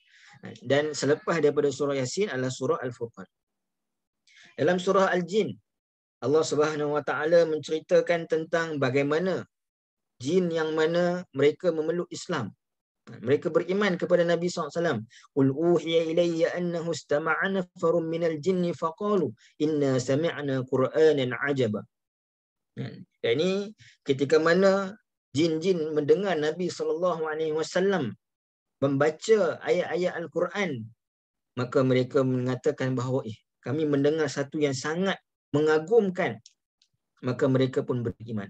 Dan selepas daripada surah yasin adalah surah al-furqan. Dalam surah al-jin Allah Subhanahu Wa Taala menceritakan tentang bagaimana jin yang mana mereka memeluk Islam. Mereka beriman kepada Nabi SAW. Qul uhiya ilayya annahu istama'a nafarun minal jinni faqalu inna sami'na Qur'anan ajaba. Kan? Ya, Ini ketika mana jin-jin mendengar Nabi SAW membaca ayat-ayat Al-Quran, maka mereka mengatakan bahawa eh, kami mendengar satu yang sangat mengagumkan. Maka mereka pun beriman.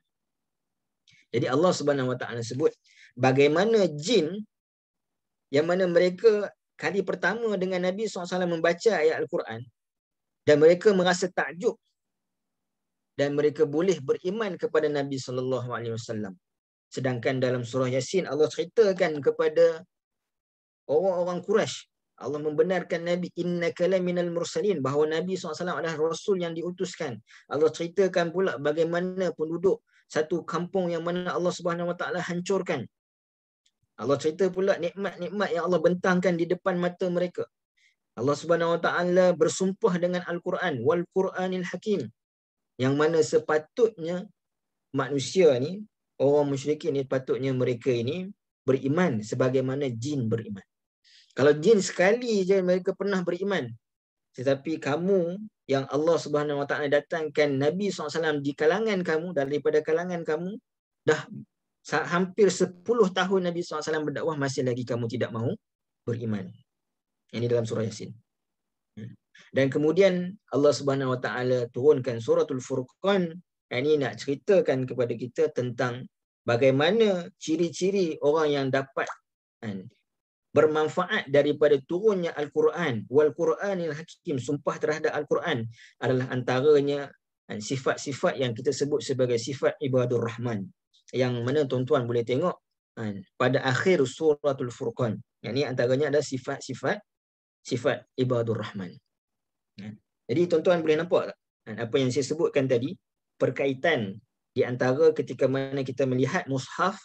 Jadi Allah Subhanahu Wa Taala sebut bagaimana jin yang mana mereka kali pertama dengan Nabi SAW membaca ayat Al-Quran dan mereka merasa takjub dan mereka boleh beriman kepada Nabi SAW. Sedangkan dalam surah Yasin, Allah ceritakan kepada orang-orang Quraisy Allah membenarkan Nabi inna kala minal mursalin bahawa Nabi SAW adalah Rasul yang diutuskan. Allah ceritakan pula bagaimana penduduk satu kampung yang mana Allah Subhanahu Wa Taala hancurkan. Allah cerita pula nikmat-nikmat yang Allah bentangkan di depan mata mereka. Allah Subhanahu Wa Taala bersumpah dengan Al-Quran wal Quranil Hakim yang mana sepatutnya manusia ni orang musyrik ni patutnya mereka ini beriman sebagaimana jin beriman. Kalau jin sekali je mereka pernah beriman, tetapi kamu yang Allah Subhanahu Wa Taala datangkan Nabi SAW di kalangan kamu daripada kalangan kamu dah hampir 10 tahun Nabi SAW berdakwah masih lagi kamu tidak mahu beriman. Ini dalam surah Yasin. Hmm. Dan kemudian Allah Subhanahu Wa Taala turunkan suratul Furqan. Ini nak ceritakan kepada kita tentang bagaimana ciri-ciri orang yang dapat kan, bermanfaat daripada turunnya Al-Quran wal Quranil Hakim sumpah terhadap Al-Quran adalah antaranya eh, sifat-sifat yang kita sebut sebagai sifat ibadur rahman yang mana tuan-tuan boleh tengok eh, pada akhir suratul furqan yang ini antaranya ada sifat-sifat sifat ibadur rahman eh, jadi tuan-tuan boleh nampak tak apa yang saya sebutkan tadi perkaitan di antara ketika mana kita melihat mushaf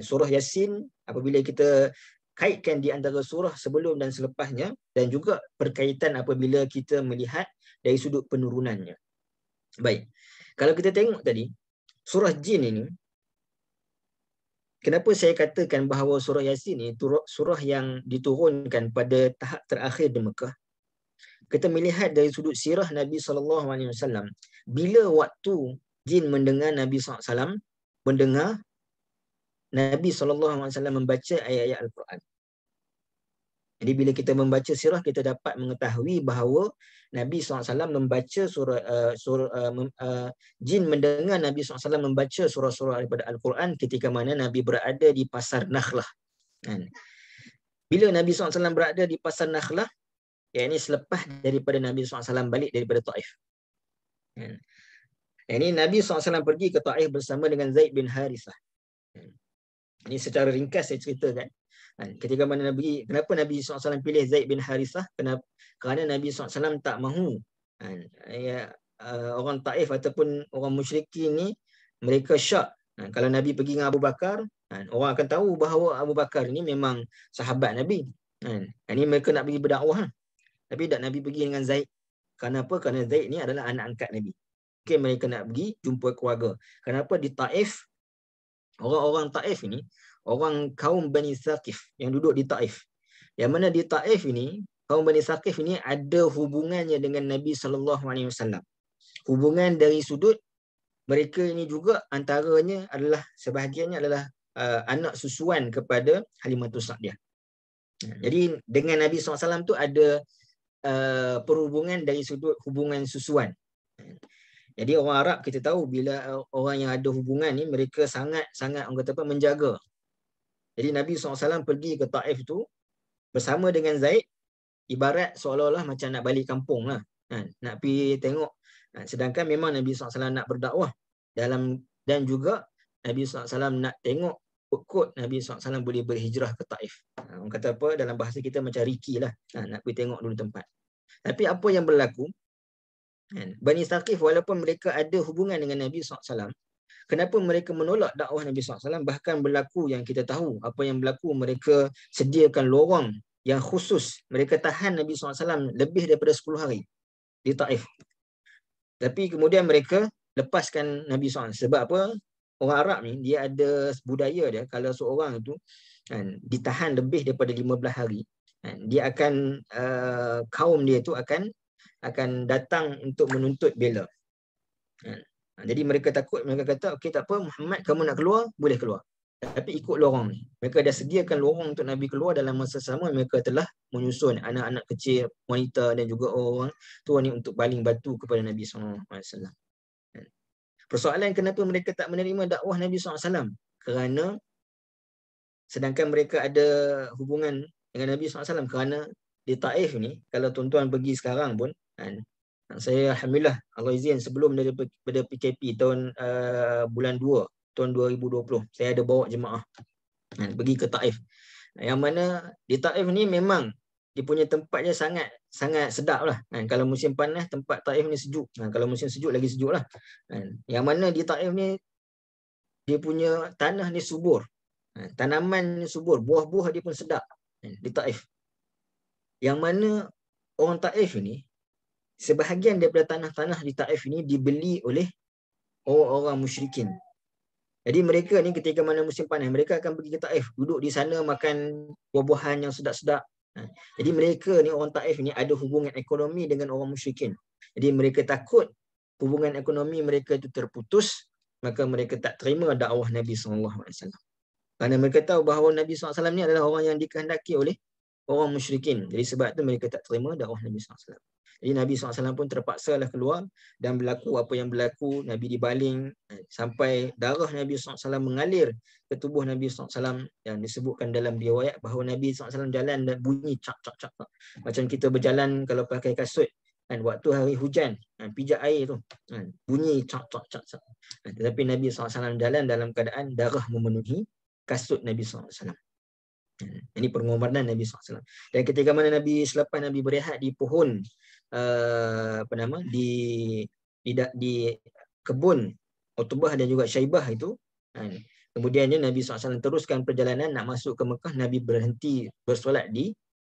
surah yasin apabila kita kaitkan di antara surah sebelum dan selepasnya dan juga berkaitan apabila kita melihat dari sudut penurunannya. Baik. Kalau kita tengok tadi surah jin ini kenapa saya katakan bahawa surah yasin ini surah yang diturunkan pada tahap terakhir di Mekah. Kita melihat dari sudut sirah Nabi sallallahu alaihi wasallam bila waktu jin mendengar Nabi sallallahu mendengar Nabi SAW membaca ayat-ayat Al-Quran. Jadi bila kita membaca sirah, kita dapat mengetahui bahawa Nabi SAW membaca surah, uh, surah uh, uh, jin mendengar Nabi SAW membaca surah-surah daripada Al-Quran ketika mana Nabi berada di pasar Nakhlah. Kan? Bila Nabi SAW berada di pasar Nakhlah, ini selepas daripada Nabi SAW balik daripada Taif. Kan? Ini Nabi SAW pergi ke Taif bersama dengan Zaid bin Harithah. Ini secara ringkas saya ceritakan. Kan, ketika mana Nabi, kenapa Nabi SAW pilih Zaid bin Harithah? Kenapa? Kerana Nabi SAW tak mahu kan, ya, eh, orang Taif ataupun orang musyriki ni mereka syak. Kan, kalau Nabi pergi dengan Abu Bakar, orang akan tahu bahawa Abu Bakar ni memang sahabat Nabi. Ini mereka nak pergi berdakwah. Tapi tak Nabi pergi dengan Zaid. Kenapa? Kerana Zaid ni adalah anak angkat Nabi. Okay, mereka nak pergi jumpa keluarga. Kenapa di Taif orang-orang Taif ini, orang kaum Bani Saqif yang duduk di Taif. Yang mana di Taif ini, kaum Bani Saqif ini ada hubungannya dengan Nabi sallallahu alaihi wasallam. Hubungan dari sudut mereka ini juga antaranya adalah sebahagiannya adalah uh, anak susuan kepada Halimatus Sa'diyah. Ya, jadi dengan Nabi SAW tu ada uh, perhubungan dari sudut hubungan susuan. Jadi orang Arab kita tahu bila uh, orang yang ada hubungan ni mereka sangat-sangat orang kata apa menjaga. Jadi Nabi SAW pergi ke Taif tu bersama dengan Zaid ibarat seolah-olah macam nak balik kampung lah. Kan? nak pi tengok. Ha, sedangkan memang Nabi SAW nak berdakwah dalam dan juga Nabi SAW nak tengok kot Nabi SAW boleh berhijrah ke Taif. Ha, orang kata apa dalam bahasa kita macam riki lah. Kan? nak pi tengok dulu tempat. Tapi apa yang berlaku, Kan? Hmm. Bani Saqif walaupun mereka ada hubungan dengan Nabi SAW, kenapa mereka menolak dakwah Nabi SAW bahkan berlaku yang kita tahu, apa yang berlaku mereka sediakan lorong yang khusus mereka tahan Nabi SAW lebih daripada 10 hari di Taif. Tapi kemudian mereka lepaskan Nabi SAW. Sebab apa? Orang Arab ni dia ada budaya dia kalau seorang itu kan, ditahan lebih daripada 15 hari kan, dia akan uh, kaum dia itu akan akan datang untuk menuntut bela. Ha. ha. Jadi mereka takut, mereka kata, okey tak apa Muhammad kamu nak keluar, boleh keluar. Tapi ikut lorong ni. Mereka dah sediakan lorong untuk Nabi keluar dalam masa sama mereka telah menyusun anak-anak kecil, wanita dan juga orang tua ni untuk baling batu kepada Nabi SAW. Ha. Persoalan kenapa mereka tak menerima dakwah Nabi SAW? Kerana sedangkan mereka ada hubungan dengan Nabi SAW kerana di Taif ni, kalau tuan-tuan pergi sekarang pun, Kan. Saya Alhamdulillah Allah izin sebelum daripada PKP tahun uh, bulan 2 tahun 2020 saya ada bawa jemaah kan, pergi ke Taif. Yang mana di Taif ni memang dia punya tempat dia sangat sangat sedap lah. Kan. Kalau musim panas tempat Taif ni sejuk. Kan. Kalau musim sejuk lagi sejuk lah. Kan. Yang mana di Taif ni dia punya tanah ni subur. Kan? Tanaman ni subur. Buah-buah dia pun sedap. Kan? Di Taif. Yang mana orang Taif ni sebahagian daripada tanah-tanah di Taif ini dibeli oleh orang-orang musyrikin. Jadi mereka ni ketika mana musim panas, mereka akan pergi ke Taif, duduk di sana makan buah-buahan yang sedap-sedap. Ha. Jadi mereka ni orang Taif ni ada hubungan ekonomi dengan orang musyrikin. Jadi mereka takut hubungan ekonomi mereka itu terputus, maka mereka tak terima dakwah Nabi SAW. Kerana mereka tahu bahawa Nabi SAW ni adalah orang yang dikehendaki oleh orang musyrikin. Jadi sebab tu mereka tak terima dakwah Nabi SAW. Jadi Nabi SAW pun terpaksa lah keluar dan berlaku apa yang berlaku. Nabi dibaling eh, sampai darah Nabi SAW mengalir ke tubuh Nabi SAW yang disebutkan dalam riwayat bahawa Nabi SAW jalan dan bunyi cak cak cak. cak. Macam kita berjalan kalau pakai kasut dan waktu hari hujan kan, pijak air tu kan, bunyi cak cak cak cak kan, tetapi Nabi SAW jalan dalam keadaan darah memenuhi kasut Nabi SAW ini pengorbanan Nabi SAW dan ketika mana Nabi selepas Nabi berehat di pohon Eh, apa nama di di, di, di kebun Utbah dan juga Syaibah itu. Kan. Kemudiannya Nabi SAW teruskan perjalanan nak masuk ke Mekah, Nabi berhenti bersolat di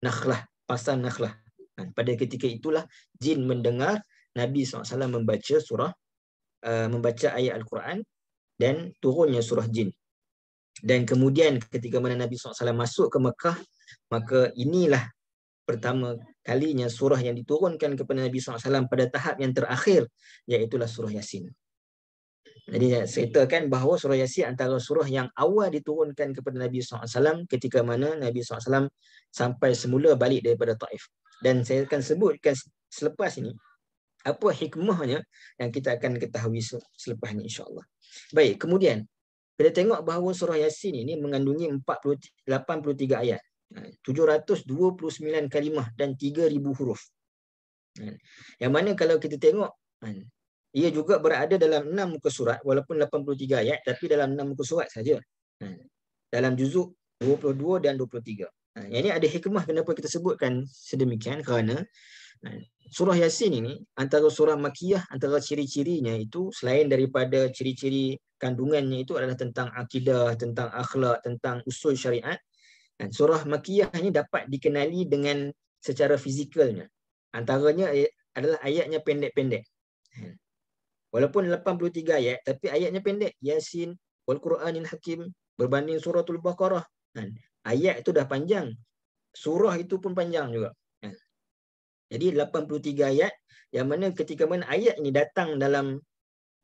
Nakhlah, pasar Nakhlah. Kan. Pada ketika itulah jin mendengar Nabi SAW membaca surah, eh, membaca ayat Al-Quran dan turunnya surah jin. Dan kemudian ketika mana Nabi SAW masuk ke Mekah, maka inilah pertama kalinya surah yang diturunkan kepada Nabi SAW pada tahap yang terakhir iaitu surah Yasin. Jadi saya ceritakan bahawa surah Yasin antara surah yang awal diturunkan kepada Nabi SAW ketika mana Nabi SAW sampai semula balik daripada Taif. Dan saya akan sebutkan selepas ini apa hikmahnya yang kita akan ketahui selepas ini insyaAllah. Baik, kemudian kita tengok bahawa surah Yasin ini mengandungi 43, 83 ayat. 729 kalimah dan 3,000 huruf. Kan? Yang mana kalau kita tengok, kan, ia juga berada dalam 6 muka surat, walaupun 83 ayat, tapi dalam 6 muka surat saja. Kan? Dalam juzuk 22 dan 23. Yang ini ada hikmah kenapa kita sebutkan sedemikian, kerana surah Yasin ini, antara surah Makiyah, antara ciri-cirinya itu, selain daripada ciri-ciri kandungannya itu adalah tentang akidah, tentang akhlak, tentang usul syariat, dan surah Makiyah ini dapat dikenali dengan secara fizikalnya. Antaranya eh, adalah ayatnya pendek-pendek. Kan? Walaupun 83 ayat, tapi ayatnya pendek. Yasin, al Qur'anin Hakim, berbanding surah Tul Baqarah. Kan? Ayat itu dah panjang. Surah itu pun panjang juga. Kan? Jadi 83 ayat yang mana ketika mana ayat ini datang dalam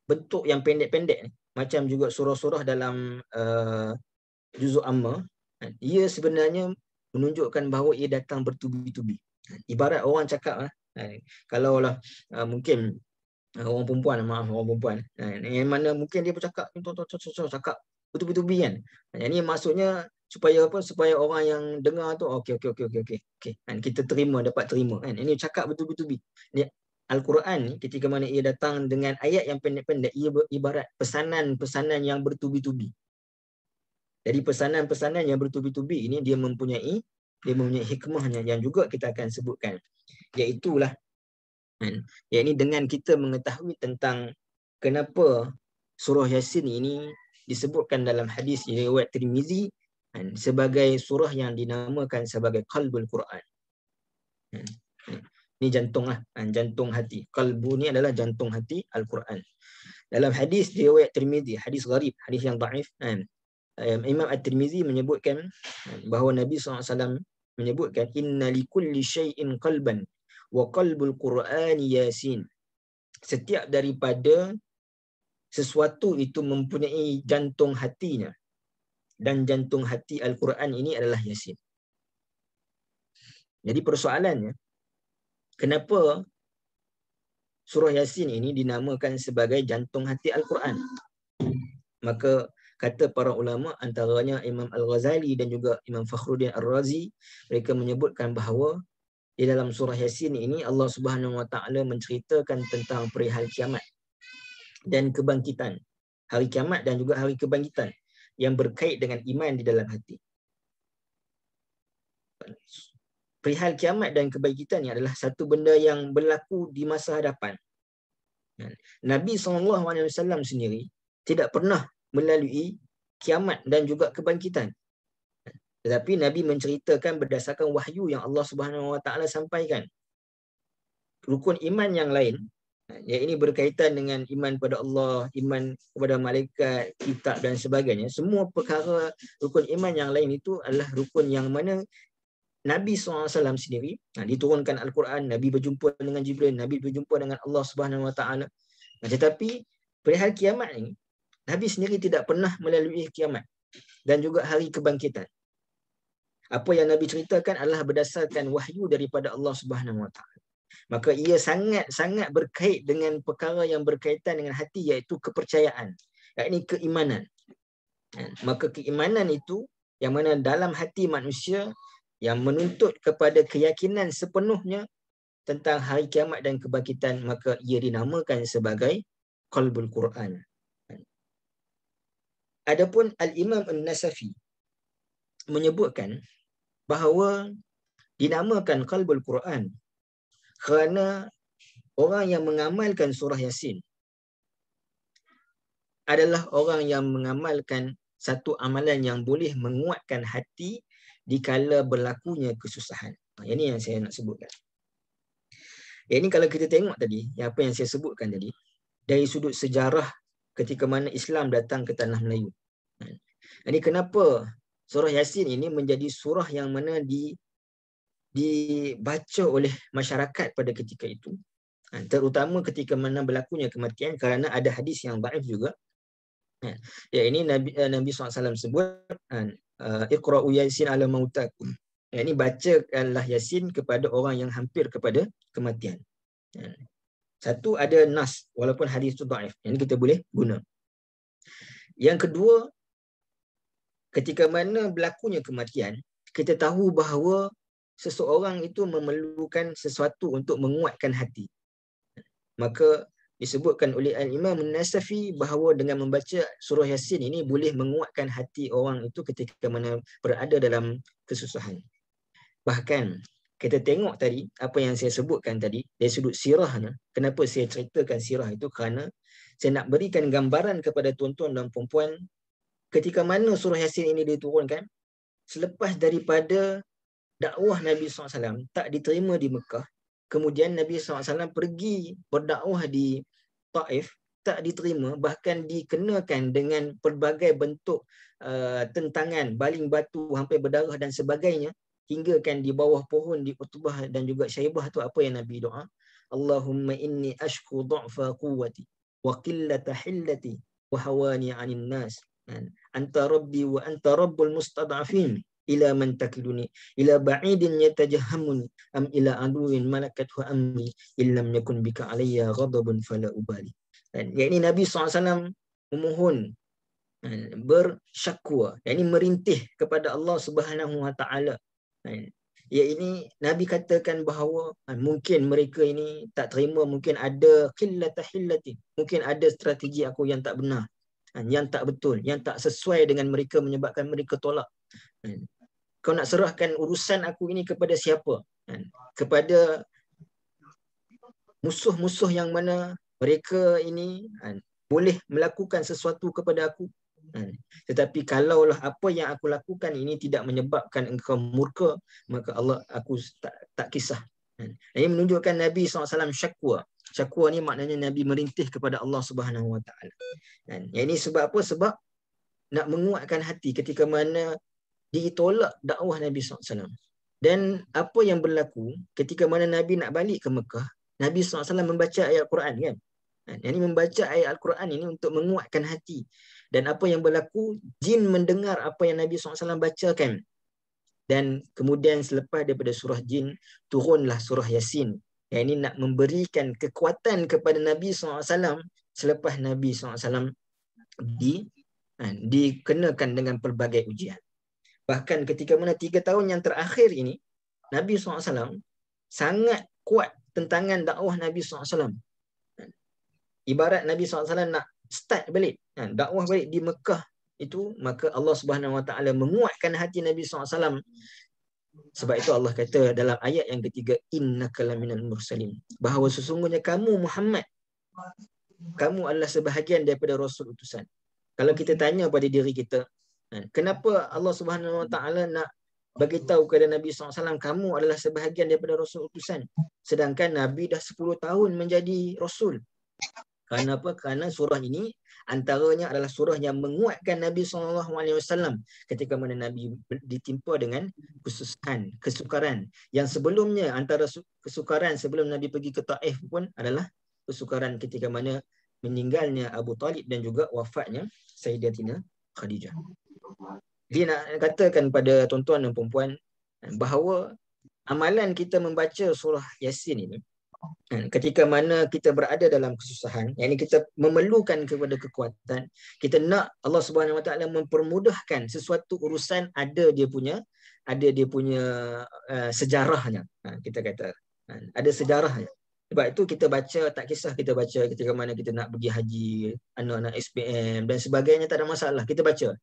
bentuk yang pendek-pendek. Macam juga surah-surah dalam uh, eh, Juzul Amma ia sebenarnya menunjukkan bahawa ia datang bertubi-tubi. Ibarat orang cakap, ah, ha, kalau lah ah, mungkin ah, orang perempuan, maaf orang perempuan, ha, yang mana mungkin dia bercakap, cakap bertubi-tubi kan. Ha, yang ini maksudnya supaya apa supaya orang yang dengar tu okey okey okey okey okey okey kita terima dapat terima kan ini cakap bertubi-tubi. al-Quran ni ketika mana ia datang dengan ayat yang pendek-pendek ia ibarat pesanan-pesanan yang bertubi-tubi jadi pesanan-pesanan yang bertubi-tubi ini dia mempunyai dia mempunyai hikmahnya yang juga kita akan sebutkan. Iaitulah kan, yakni dengan kita mengetahui tentang kenapa surah Yasin ini disebutkan dalam hadis riwayat Tirmizi kan, sebagai surah yang dinamakan sebagai qalbul Quran. Kan, Ini kan. jantung lah, kan, jantung hati. Kalbu ni adalah jantung hati Al-Quran. Dalam hadis riwayat Tirmizi, hadis gharib, hadis yang daif. Kan, Imam At-Tirmizi menyebutkan bahawa Nabi SAW menyebutkan inna li kulli shay'in qalban wa qalbul qur'an yasin setiap daripada sesuatu itu mempunyai jantung hatinya dan jantung hati al-Quran ini adalah yasin jadi persoalannya kenapa surah yasin ini dinamakan sebagai jantung hati al-Quran maka kata para ulama antaranya Imam Al-Ghazali dan juga Imam Fakhruddin Ar-Razi mereka menyebutkan bahawa di dalam surah Yasin ini Allah Subhanahu Wa Taala menceritakan tentang perihal kiamat dan kebangkitan hari kiamat dan juga hari kebangkitan yang berkait dengan iman di dalam hati. Perihal kiamat dan kebangkitan ini adalah satu benda yang berlaku di masa hadapan. Kan? Nabi SAW sendiri tidak pernah melalui kiamat dan juga kebangkitan. Tetapi Nabi menceritakan berdasarkan wahyu yang Allah Subhanahu Wa Taala sampaikan. Rukun iman yang lain, yang ini berkaitan dengan iman kepada Allah, iman kepada malaikat, kitab dan sebagainya. Semua perkara rukun iman yang lain itu adalah rukun yang mana Nabi SAW sendiri ha, diturunkan Al-Quran, Nabi berjumpa dengan Jibril, Nabi berjumpa dengan Allah Subhanahu Wa Tetapi perihal kiamat ini, Nabi sendiri tidak pernah melalui kiamat dan juga hari kebangkitan. Apa yang Nabi ceritakan adalah berdasarkan wahyu daripada Allah Subhanahu Wa Maka ia sangat-sangat berkait dengan perkara yang berkaitan dengan hati iaitu kepercayaan. Yakni keimanan. Eh, maka keimanan itu yang mana dalam hati manusia yang menuntut kepada keyakinan sepenuhnya tentang hari kiamat dan kebangkitan maka ia dinamakan sebagai qalbul Quran Adapun Al-Imam An-Nasafi menyebutkan bahawa dinamakan Qalbul Quran kerana orang yang mengamalkan surah Yasin adalah orang yang mengamalkan satu amalan yang boleh menguatkan hati di dikala berlakunya kesusahan. Yang ha, ini yang saya nak sebutkan. Yang ini kalau kita tengok tadi, yang apa yang saya sebutkan tadi, dari sudut sejarah ketika mana Islam datang ke tanah Melayu. Kan? Jadi kenapa surah Yasin ini menjadi surah yang mana di dibaca oleh masyarakat pada ketika itu. Kan? Terutama ketika mana berlakunya kematian kerana ada hadis yang baif juga. Kan? Ya ini Nabi eh, Nabi SAW sebut eh, Iqra'u Yasin ala mautakum. Ya, ini bacakanlah Yasin kepada orang yang hampir kepada kematian. Satu ada nas walaupun hadis itu daif. Yang ini kita boleh guna. Yang kedua ketika mana berlakunya kematian, kita tahu bahawa seseorang itu memerlukan sesuatu untuk menguatkan hati. Maka disebutkan oleh Al-Imam nasafi bahawa dengan membaca surah Yasin ini boleh menguatkan hati orang itu ketika mana berada dalam kesusahan. Bahkan kita tengok tadi apa yang saya sebutkan tadi dari sudut sirahnya kenapa saya ceritakan sirah itu kerana saya nak berikan gambaran kepada tuan-tuan dan puan-puan ketika mana surah yasin ini diturunkan selepas daripada dakwah Nabi SAW tak diterima di Mekah kemudian Nabi SAW pergi berdakwah di Taif tak diterima bahkan dikenakan dengan pelbagai bentuk uh, tentangan baling batu hampir berdarah dan sebagainya hinggakan di bawah pohon di Utbah dan juga Syaibah tu apa yang Nabi doa? Allahumma inni ashku du'fa quwwati wa qillata hillati wa hawani 'anil nas. Kan? Anta Rabbi wa anta Rabbul mustad'afin ila man takiduni ila ba'idin yatajahhamuni am ila aduwin wa ammi illam yakun bika alayya ghadabun fala ubali. Dan ya Nabi SAW memohon kan? bersyakwa yakni merintih kepada Allah Subhanahu wa taala Eh, ya ini Nabi katakan bahawa eh, mungkin mereka ini tak terima mungkin ada khillatahillati mungkin ada strategi aku yang tak benar eh, yang tak betul yang tak sesuai dengan mereka menyebabkan mereka tolak kau nak serahkan urusan aku ini kepada siapa kepada musuh-musuh yang mana mereka ini boleh melakukan sesuatu kepada aku Hmm. tetapi kalaulah apa yang aku lakukan ini tidak menyebabkan engkau murka maka Allah aku tak tak kisah hmm. ini menunjukkan Nabi SAW syakwa syakwa ni maknanya Nabi merintih kepada Allah Subhanahu Wa Taala hmm. yang ini sebab apa sebab nak menguatkan hati ketika mana ditolak dakwah Nabi SAW dan apa yang berlaku ketika mana Nabi nak balik ke Mekah Nabi SAW membaca ayat Al Quran kan yang ini membaca ayat Al-Quran ini untuk menguatkan hati dan apa yang berlaku, jin mendengar apa yang Nabi SAW bacakan. Dan kemudian selepas daripada surah jin, turunlah surah yasin. Yang ini nak memberikan kekuatan kepada Nabi SAW selepas Nabi SAW di, eh, dikenakan dengan pelbagai ujian. Bahkan ketika mana tiga tahun yang terakhir ini, Nabi SAW sangat kuat tentangan dakwah Nabi SAW. Ibarat Nabi SAW nak start balik kan, dakwah balik di Mekah itu maka Allah Subhanahu Wa Taala menguatkan hati Nabi SAW sebab itu Allah kata dalam ayat yang ketiga inna laminal mursalin bahawa sesungguhnya kamu Muhammad kamu adalah sebahagian daripada rasul utusan kalau kita tanya pada diri kita ha, kenapa Allah Subhanahu Wa Taala nak bagi tahu kepada Nabi SAW, kamu adalah sebahagian daripada Rasul Utusan. Sedangkan Nabi dah 10 tahun menjadi Rasul. Kerana apa? Kerana surah ini antaranya adalah surah yang menguatkan Nabi SAW ketika mana Nabi ditimpa dengan kesusahan, kesukaran. Yang sebelumnya antara kesukaran sebelum Nabi pergi ke Taif pun adalah kesukaran ketika mana meninggalnya Abu Talib dan juga wafatnya Sayyidatina Khadijah. Dia nak katakan pada tuan-tuan dan perempuan bahawa amalan kita membaca surah Yasin ini Hmm, ketika mana kita berada dalam kesusahan yang ini kita memerlukan kepada kekuatan kita nak Allah Subhanahu Wa Taala mempermudahkan sesuatu urusan ada dia punya ada dia punya uh, sejarahnya ha, kita kata ha, ada sejarahnya sebab itu kita baca tak kisah kita baca ketika mana kita nak pergi haji anak-anak SPM dan sebagainya tak ada masalah kita baca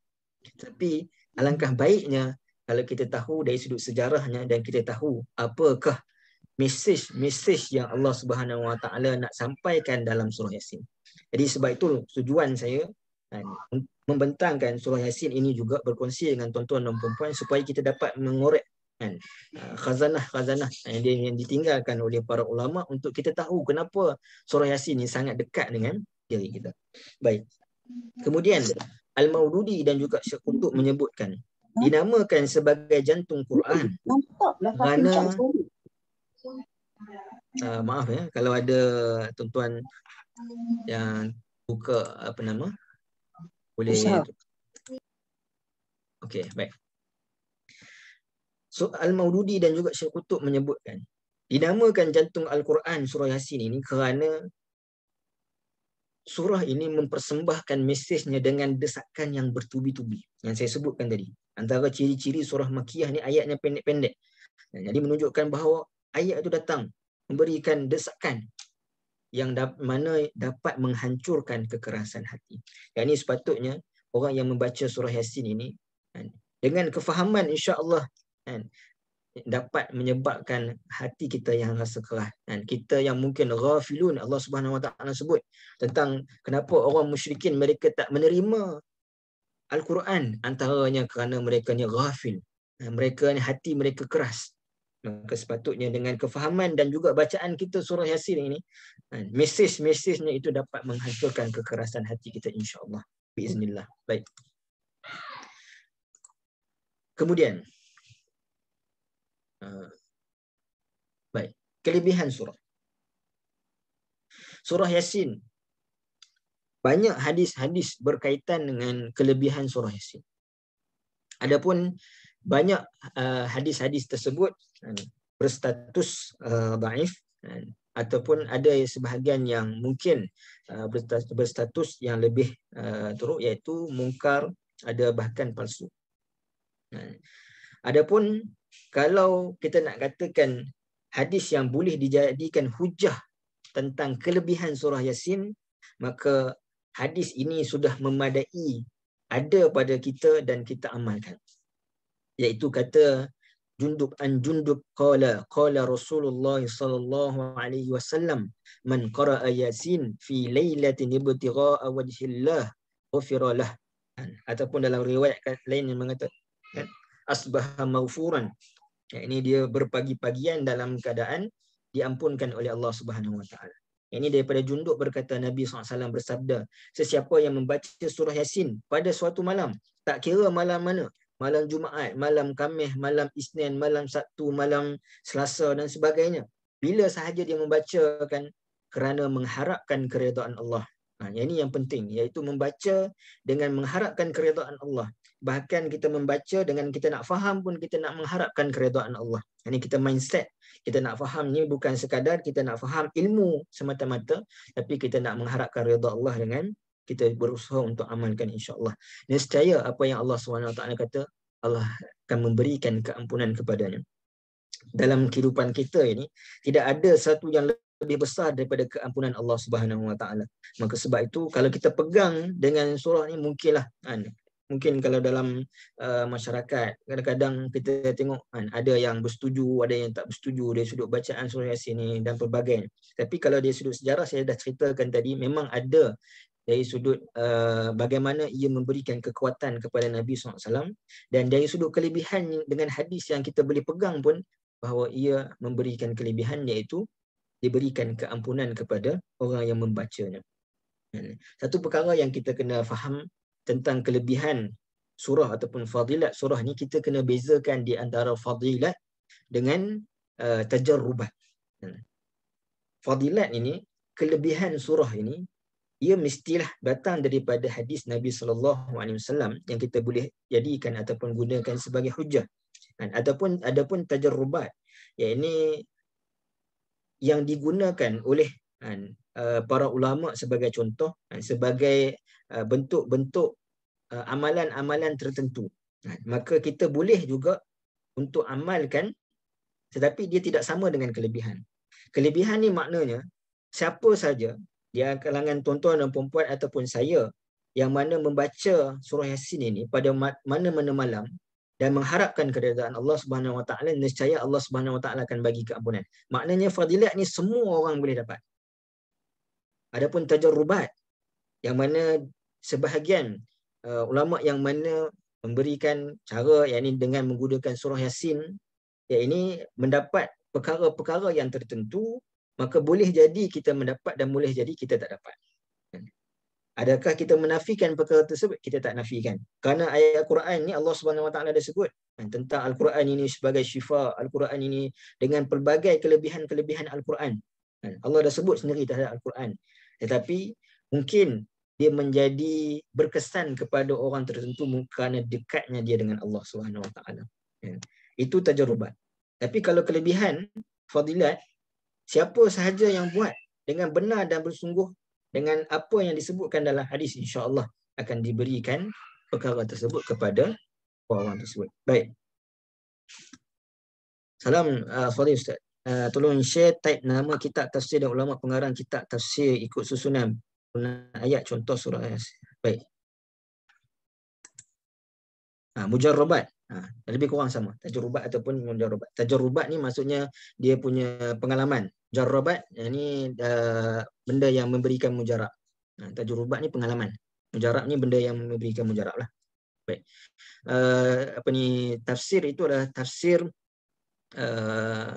tapi alangkah baiknya kalau kita tahu dari sudut sejarahnya dan kita tahu apakah message message yang Allah Subhanahu Wa Taala nak sampaikan dalam surah Yasin. Jadi sebab itu tujuan saya kan, membentangkan surah Yasin ini juga berkongsi dengan tuan-tuan dan puan-puan supaya kita dapat mengorek kan khazanah-khazanah uh, yang yang ditinggalkan oleh para ulama untuk kita tahu kenapa surah Yasin ini sangat dekat dengan diri kita. Baik. Kemudian Al-Maududi dan juga Syekh Kutub menyebutkan dinamakan sebagai jantung Quran. Mantaplah kata uh, maaf ya kalau ada tuan-tuan yang buka apa nama boleh Okey, baik. So Al-Maududi dan juga Syekh Kutub menyebutkan dinamakan jantung Al-Quran surah Yasin ini kerana surah ini mempersembahkan mesejnya dengan desakan yang bertubi-tubi yang saya sebutkan tadi. Antara ciri-ciri surah Makiyah ni ayatnya pendek-pendek. Jadi menunjukkan bahawa ayat itu datang memberikan desakan yang da- mana dapat menghancurkan kekerasan hati. Yang ini sepatutnya orang yang membaca surah Yasin ini kan, dengan kefahaman insya-Allah kan dapat menyebabkan hati kita yang rasa keras kan kita yang mungkin ghafilun Allah Subhanahu Wa Taala sebut tentang kenapa orang musyrikin mereka tak menerima al-Quran antaranya kerana mereka ni ghafil mereka ni hati mereka keras Maka sepatutnya dengan kefahaman dan juga bacaan kita surah Yasin ini, kan, mesej-mesejnya itu dapat menghancurkan kekerasan hati kita insyaAllah. Bismillah. Baik. Kemudian. Uh, baik. Kelebihan surah. Surah Yasin. Banyak hadis-hadis berkaitan dengan kelebihan surah Yasin. Adapun banyak uh, hadis-hadis tersebut uh, berstatus uh, daif uh, ataupun ada sebahagian yang mungkin uh, berstatus, yang lebih uh, teruk iaitu mungkar ada bahkan palsu. Uh, adapun kalau kita nak katakan hadis yang boleh dijadikan hujah tentang kelebihan surah Yasin, maka hadis ini sudah memadai ada pada kita dan kita amalkan iaitu kata junduk an junduk qala qala Rasulullah sallallahu alaihi wasallam man qara'a yasin fi lailatin ibtigha'a wajhillah ghufira lah ataupun dalam riwayat kan, lain yang mengatakan asbah mawfuran yang ini dia berpagi-pagian dalam keadaan diampunkan oleh Allah Subhanahu wa taala ini daripada junduk berkata Nabi SAW bersabda, sesiapa yang membaca surah Yasin pada suatu malam, tak kira malam mana, malam Jumaat, malam Khamis, malam Isnin, malam Sabtu, malam Selasa dan sebagainya. Bila sahaja dia membacakan kerana mengharapkan keredaan Allah. Ha, yang ini yang penting, iaitu membaca dengan mengharapkan keredaan Allah. Bahkan kita membaca dengan kita nak faham pun kita nak mengharapkan keredaan Allah. Ini kita mindset. Kita nak faham ni bukan sekadar kita nak faham ilmu semata-mata. Tapi kita nak mengharapkan reda Allah dengan kita berusaha untuk amalkan insyaAllah. Dan setia apa yang Allah SWT kata, Allah akan memberikan keampunan kepadanya. Dalam kehidupan kita ini, tidak ada satu yang lebih besar daripada keampunan Allah Subhanahu Wa Taala. Maka sebab itu kalau kita pegang dengan surah ini mungkinlah kan, mungkin kalau dalam uh, masyarakat kadang-kadang kita tengok kan, ada yang bersetuju ada yang tak bersetuju dari sudut bacaan surah Yasin ini dan pelbagai tapi kalau dia sudut sejarah saya dah ceritakan tadi memang ada dari sudut uh, bagaimana ia memberikan kekuatan kepada Nabi SAW dan dari sudut kelebihan dengan hadis yang kita boleh pegang pun bahawa ia memberikan kelebihan iaitu diberikan keampunan kepada orang yang membacanya. Hmm. Satu perkara yang kita kena faham tentang kelebihan surah ataupun fadilat surah ni kita kena bezakan di antara fadilat dengan uh, tajarubat. Hmm. Fadilat ini, kelebihan surah ini, ia mestilah datang daripada hadis Nabi sallallahu alaihi wasallam yang kita boleh jadikan ataupun gunakan sebagai hujah kan ataupun adapun tajarrubat yakni yang digunakan oleh kan, eh, para ulama sebagai contoh kan, sebagai eh, bentuk-bentuk eh, amalan-amalan tertentu kan? maka kita boleh juga untuk amalkan tetapi dia tidak sama dengan kelebihan kelebihan ni maknanya siapa saja di kalangan tuan-tuan dan puan-puan ataupun saya yang mana membaca surah Yasin ini pada mana-mana malam dan mengharapkan keredaan Allah Subhanahu Wa Taala nescaya Allah Subhanahu Wa Taala akan bagi keampunan. Maknanya fadilat ni semua orang boleh dapat. Adapun tajarubat yang mana sebahagian uh, ulama yang mana memberikan cara yakni dengan menggunakan surah Yasin ya ini mendapat perkara-perkara yang tertentu maka boleh jadi kita mendapat dan boleh jadi kita tak dapat. Hmm. Adakah kita menafikan perkara tersebut? Kita tak nafikan. Kerana ayat Al-Quran ni Allah SWT ada sebut hmm, tentang Al-Quran ini sebagai syifa, Al-Quran ini dengan pelbagai kelebihan-kelebihan Al-Quran. Hmm, Allah dah sebut sendiri terhadap Al-Quran. Tetapi mungkin dia menjadi berkesan kepada orang tertentu kerana dekatnya dia dengan Allah SWT. Itu tajarubat. Tapi kalau kelebihan, fadilat, siapa sahaja yang buat dengan benar dan bersungguh dengan apa yang disebutkan dalam hadis insya-Allah akan diberikan perkara tersebut kepada orang tersebut. Baik. Salam uh, sorry ustaz. Uh, tolong share type nama kitab tafsir dan ulama pengarang kitab tafsir ikut susunan ayat contoh surah Yasin. Baik ha, mujarrabat ha, lebih kurang sama tajrubat ataupun mujarrabat tajrubat ni maksudnya dia punya pengalaman jarrabat ni uh, benda yang memberikan mujarab ha, tajrubat ni pengalaman mujarab ni benda yang memberikan mujarab lah baik uh, apa ni tafsir itu adalah tafsir uh,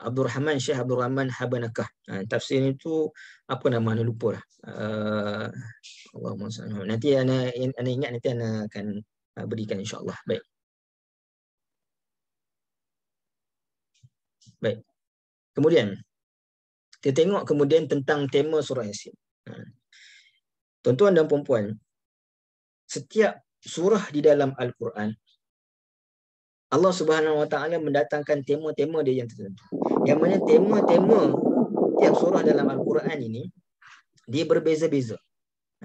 Abdul Rahman Syekh Abdul Rahman Habanakah. Ha, tafsir itu apa nama ana lupa lah. Uh, Allahumma sallallahu Nanti ana ana ingat nanti ana akan uh, berikan insyaAllah. Baik. Baik. Kemudian, kita tengok kemudian tentang tema surah Yasin. Ha. Tuan-tuan dan puan-puan, setiap surah di dalam Al-Quran, Allah Subhanahu Wa Taala mendatangkan tema-tema dia yang tertentu. Yang mana tema-tema yang surah dalam Al-Quran ini, dia berbeza-beza.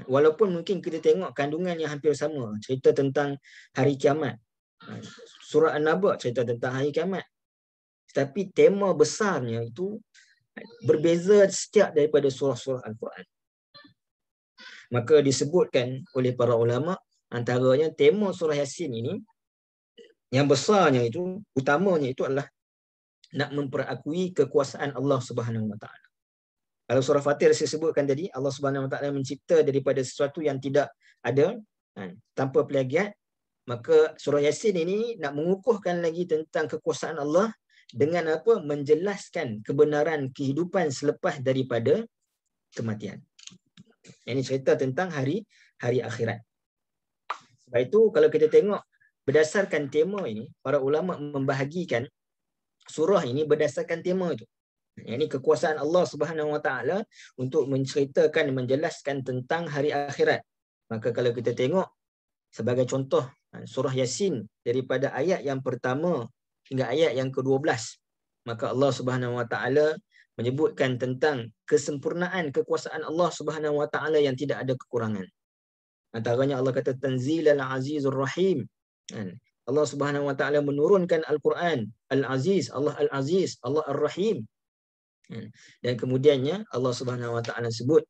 Walaupun mungkin kita tengok kandungan yang hampir sama. Cerita tentang hari kiamat. Ha, surah An-Naba cerita tentang hari kiamat. tapi tema besarnya itu berbeza setiap daripada surah-surah Al-Quran. Maka disebutkan oleh para ulama antaranya tema surah Yasin ini yang besarnya itu utamanya itu adalah nak memperakui kekuasaan Allah Subhanahu Wa kalau surah Fatir saya sebutkan tadi, Allah Subhanahu Wa Taala mencipta daripada sesuatu yang tidak ada kan, tanpa pelagiat, maka surah Yasin ini nak mengukuhkan lagi tentang kekuasaan Allah dengan apa menjelaskan kebenaran kehidupan selepas daripada kematian. Ini cerita tentang hari hari akhirat. Sebab itu kalau kita tengok berdasarkan tema ini, para ulama membahagikan surah ini berdasarkan tema itu ini kekuasaan Allah Subhanahu Wa Taala untuk menceritakan menjelaskan tentang hari akhirat. Maka kalau kita tengok sebagai contoh ha, surah Yasin daripada ayat yang pertama hingga ayat yang ke-12 maka Allah Subhanahu Wa Taala menyebutkan tentang kesempurnaan kekuasaan Allah Subhanahu Wa Taala yang tidak ada kekurangan. Antaranya Allah kata Tanzilal Azizur Rahim. Ha, allah Subhanahu Wa Taala menurunkan Al-Quran Al-Aziz, Allah Al-Aziz, Allah Ar-Rahim. al quran al aziz allah al aziz allah al rahim Hmm. Dan kemudiannya Allah Subhanahu Wa Taala sebut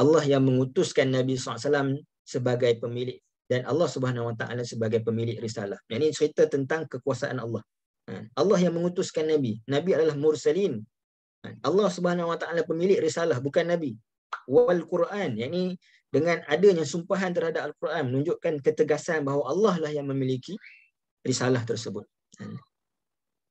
Allah yang mengutuskan Nabi SAW sebagai pemilik dan Allah Subhanahu Wa Taala sebagai pemilik risalah. Yang ini cerita tentang kekuasaan Allah. Hmm. Allah yang mengutuskan Nabi. Nabi adalah mursalin. Hmm. Allah Subhanahu Wa Taala pemilik risalah bukan Nabi. Wal Quran. Yang ini dengan adanya sumpahan terhadap Al-Quran menunjukkan ketegasan bahawa Allah lah yang memiliki risalah tersebut.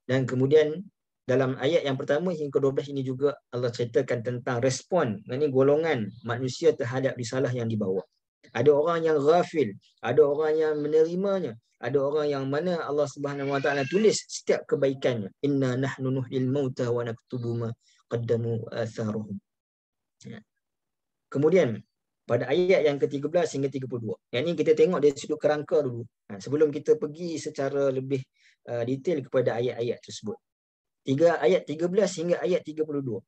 Dan kemudian dalam ayat yang pertama hingga 12 ini juga Allah ceritakan tentang respon ini golongan manusia terhadap risalah yang dibawa. Ada orang yang ghafil, ada orang yang menerimanya, ada orang yang mana Allah Subhanahu Wa Taala tulis setiap kebaikannya. Inna nahnu nuhil mauta wa naktubu ma qaddamu atharuhum. Ya. Kemudian pada ayat yang ke-13 hingga 32. Yang ini kita tengok dari sudut kerangka dulu. Ha, sebelum kita pergi secara lebih uh, detail kepada ayat-ayat tersebut tiga ayat 13 hingga ayat 32.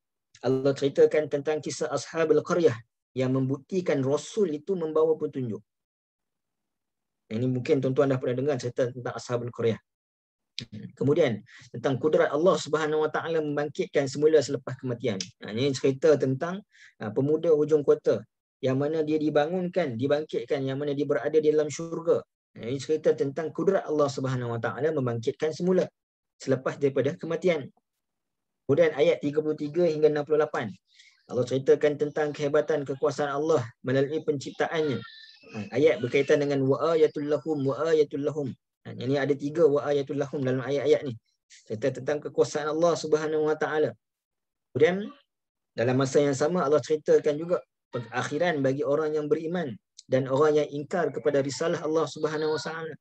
Allah ceritakan tentang kisah ashabul qaryah yang membuktikan rasul itu membawa petunjuk. Ini mungkin tuan-tuan dah pernah dengar cerita tentang ashabul qaryah. Kemudian tentang kudrat Allah Subhanahu Wa Taala membangkitkan semula selepas kematian. Ha, ini cerita tentang ha, pemuda hujung kota yang mana dia dibangunkan, dibangkitkan yang mana dia berada di dalam syurga. Ha, ini cerita tentang kudrat Allah Subhanahu Wa Taala membangkitkan semula selepas daripada kematian. Kemudian ayat 33 hingga 68. Allah ceritakan tentang kehebatan kekuasaan Allah melalui penciptaannya. Ha, ayat berkaitan dengan wa'ayatul lahum wa'ayatul lahum. Ini ha, ada tiga wa'ayatul lahum dalam ayat-ayat ni. Cerita tentang kekuasaan Allah Subhanahu Wa Taala. Kemudian dalam masa yang sama Allah ceritakan juga akhiran bagi orang yang beriman dan orang yang ingkar kepada risalah Allah Subhanahu Wa Taala.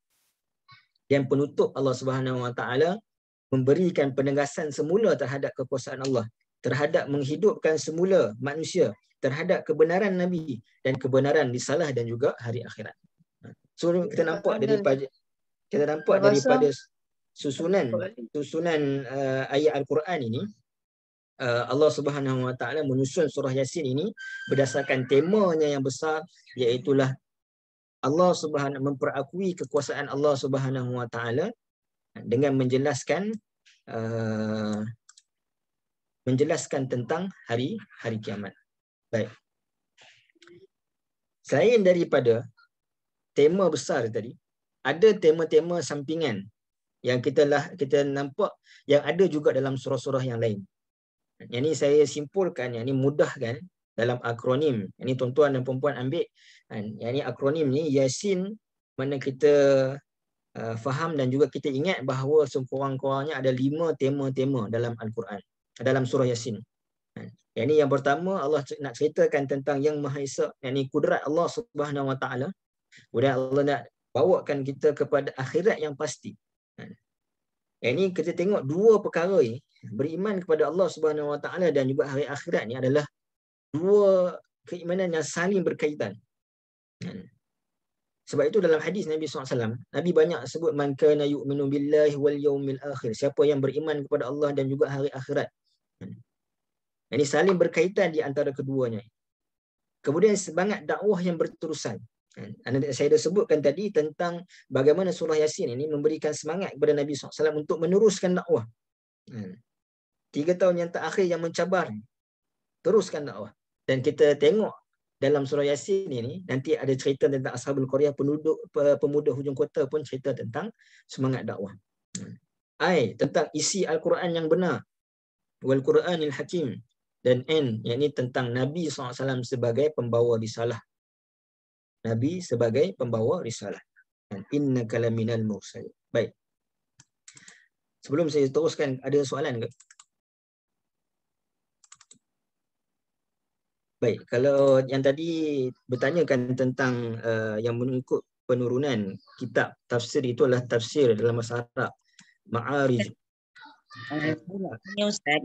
Dan penutup Allah Subhanahu Wa Taala memberikan penegasan semula terhadap kekuasaan Allah terhadap menghidupkan semula manusia terhadap kebenaran nabi dan kebenaran disalah dan juga hari akhirat. Ha. So kita nampak dari kita nampak daripada susunan susunan uh, ayat al-Quran ini uh, Allah Subhanahu Wa Taala menyusun surah Yasin ini berdasarkan temanya yang besar iaitu Allah Subhanahu memperakui kekuasaan Allah Subhanahu Wa Taala dengan menjelaskan uh, menjelaskan tentang hari hari kiamat. Baik. Selain daripada tema besar tadi, ada tema-tema sampingan yang kita lah kita nampak yang ada juga dalam surah-surah yang lain. Yang ini saya simpulkan, yang ini mudahkan dalam akronim. ini tuan-tuan dan puan-puan ambil. Kan? Yang ini akronim ni Yasin mana kita uh, faham dan juga kita ingat bahawa sekurang-kurangnya ada lima tema-tema dalam Al-Quran, dalam surah Yasin. Ha. Yang ini yang pertama Allah nak ceritakan tentang Yang Maha Esa, yang ini kudrat Allah Subhanahu Wa Taala. Kemudian Allah nak bawakan kita kepada akhirat yang pasti. Ha. Yang ini kita tengok dua perkara ini, beriman kepada Allah Subhanahu Wa Taala dan juga hari akhirat ini adalah dua keimanan yang saling berkaitan. Kan? Sebab itu dalam hadis Nabi SAW, Nabi banyak sebut man kana yu'minu billahi wal yawmil akhir. Siapa yang beriman kepada Allah dan juga hari akhirat. Ini saling berkaitan di antara keduanya. Kemudian semangat dakwah yang berterusan. Saya dah sebutkan tadi tentang bagaimana surah Yasin ini memberikan semangat kepada Nabi SAW untuk meneruskan dakwah. Tiga tahun yang terakhir yang mencabar. Teruskan dakwah. Dan kita tengok dalam surah Yasin ini nanti ada cerita tentang ashabul qaryah penduduk pemuda hujung kota pun cerita tentang semangat dakwah. Hmm. Ai tentang isi al-Quran yang benar. Wal Quranil Hakim dan N yakni tentang Nabi SAW sebagai pembawa risalah. Nabi sebagai pembawa risalah. Inna kalaminal mursalin. Baik. Sebelum saya teruskan ada soalan ke? Baik, kalau yang tadi bertanyakan tentang uh, yang mengikut penurunan kitab tafsir itu adalah tafsir dalam bahasa Arab. Ma'arij. Ini uh, Ustaz,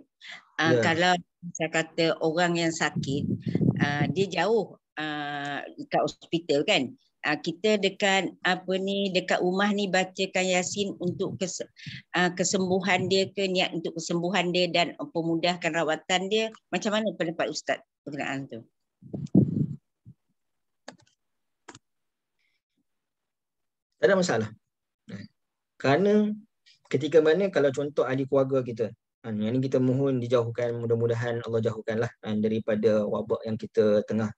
uh, ya. kalau saya kata orang yang sakit, uh, dia jauh uh, dekat hospital kan? Ah, kita dekat apa ni dekat rumah ni bacakan yasin untuk kes, ah, kesembuhan dia ke niat untuk kesembuhan dia dan memudahkan rawatan dia macam mana pendapat ustaz berkenaan tu tak ada masalah eh, kerana ketika mana kalau contoh ahli keluarga kita eh, yang ini kita mohon dijauhkan mudah-mudahan Allah jauhkanlah eh, daripada wabak yang kita tengah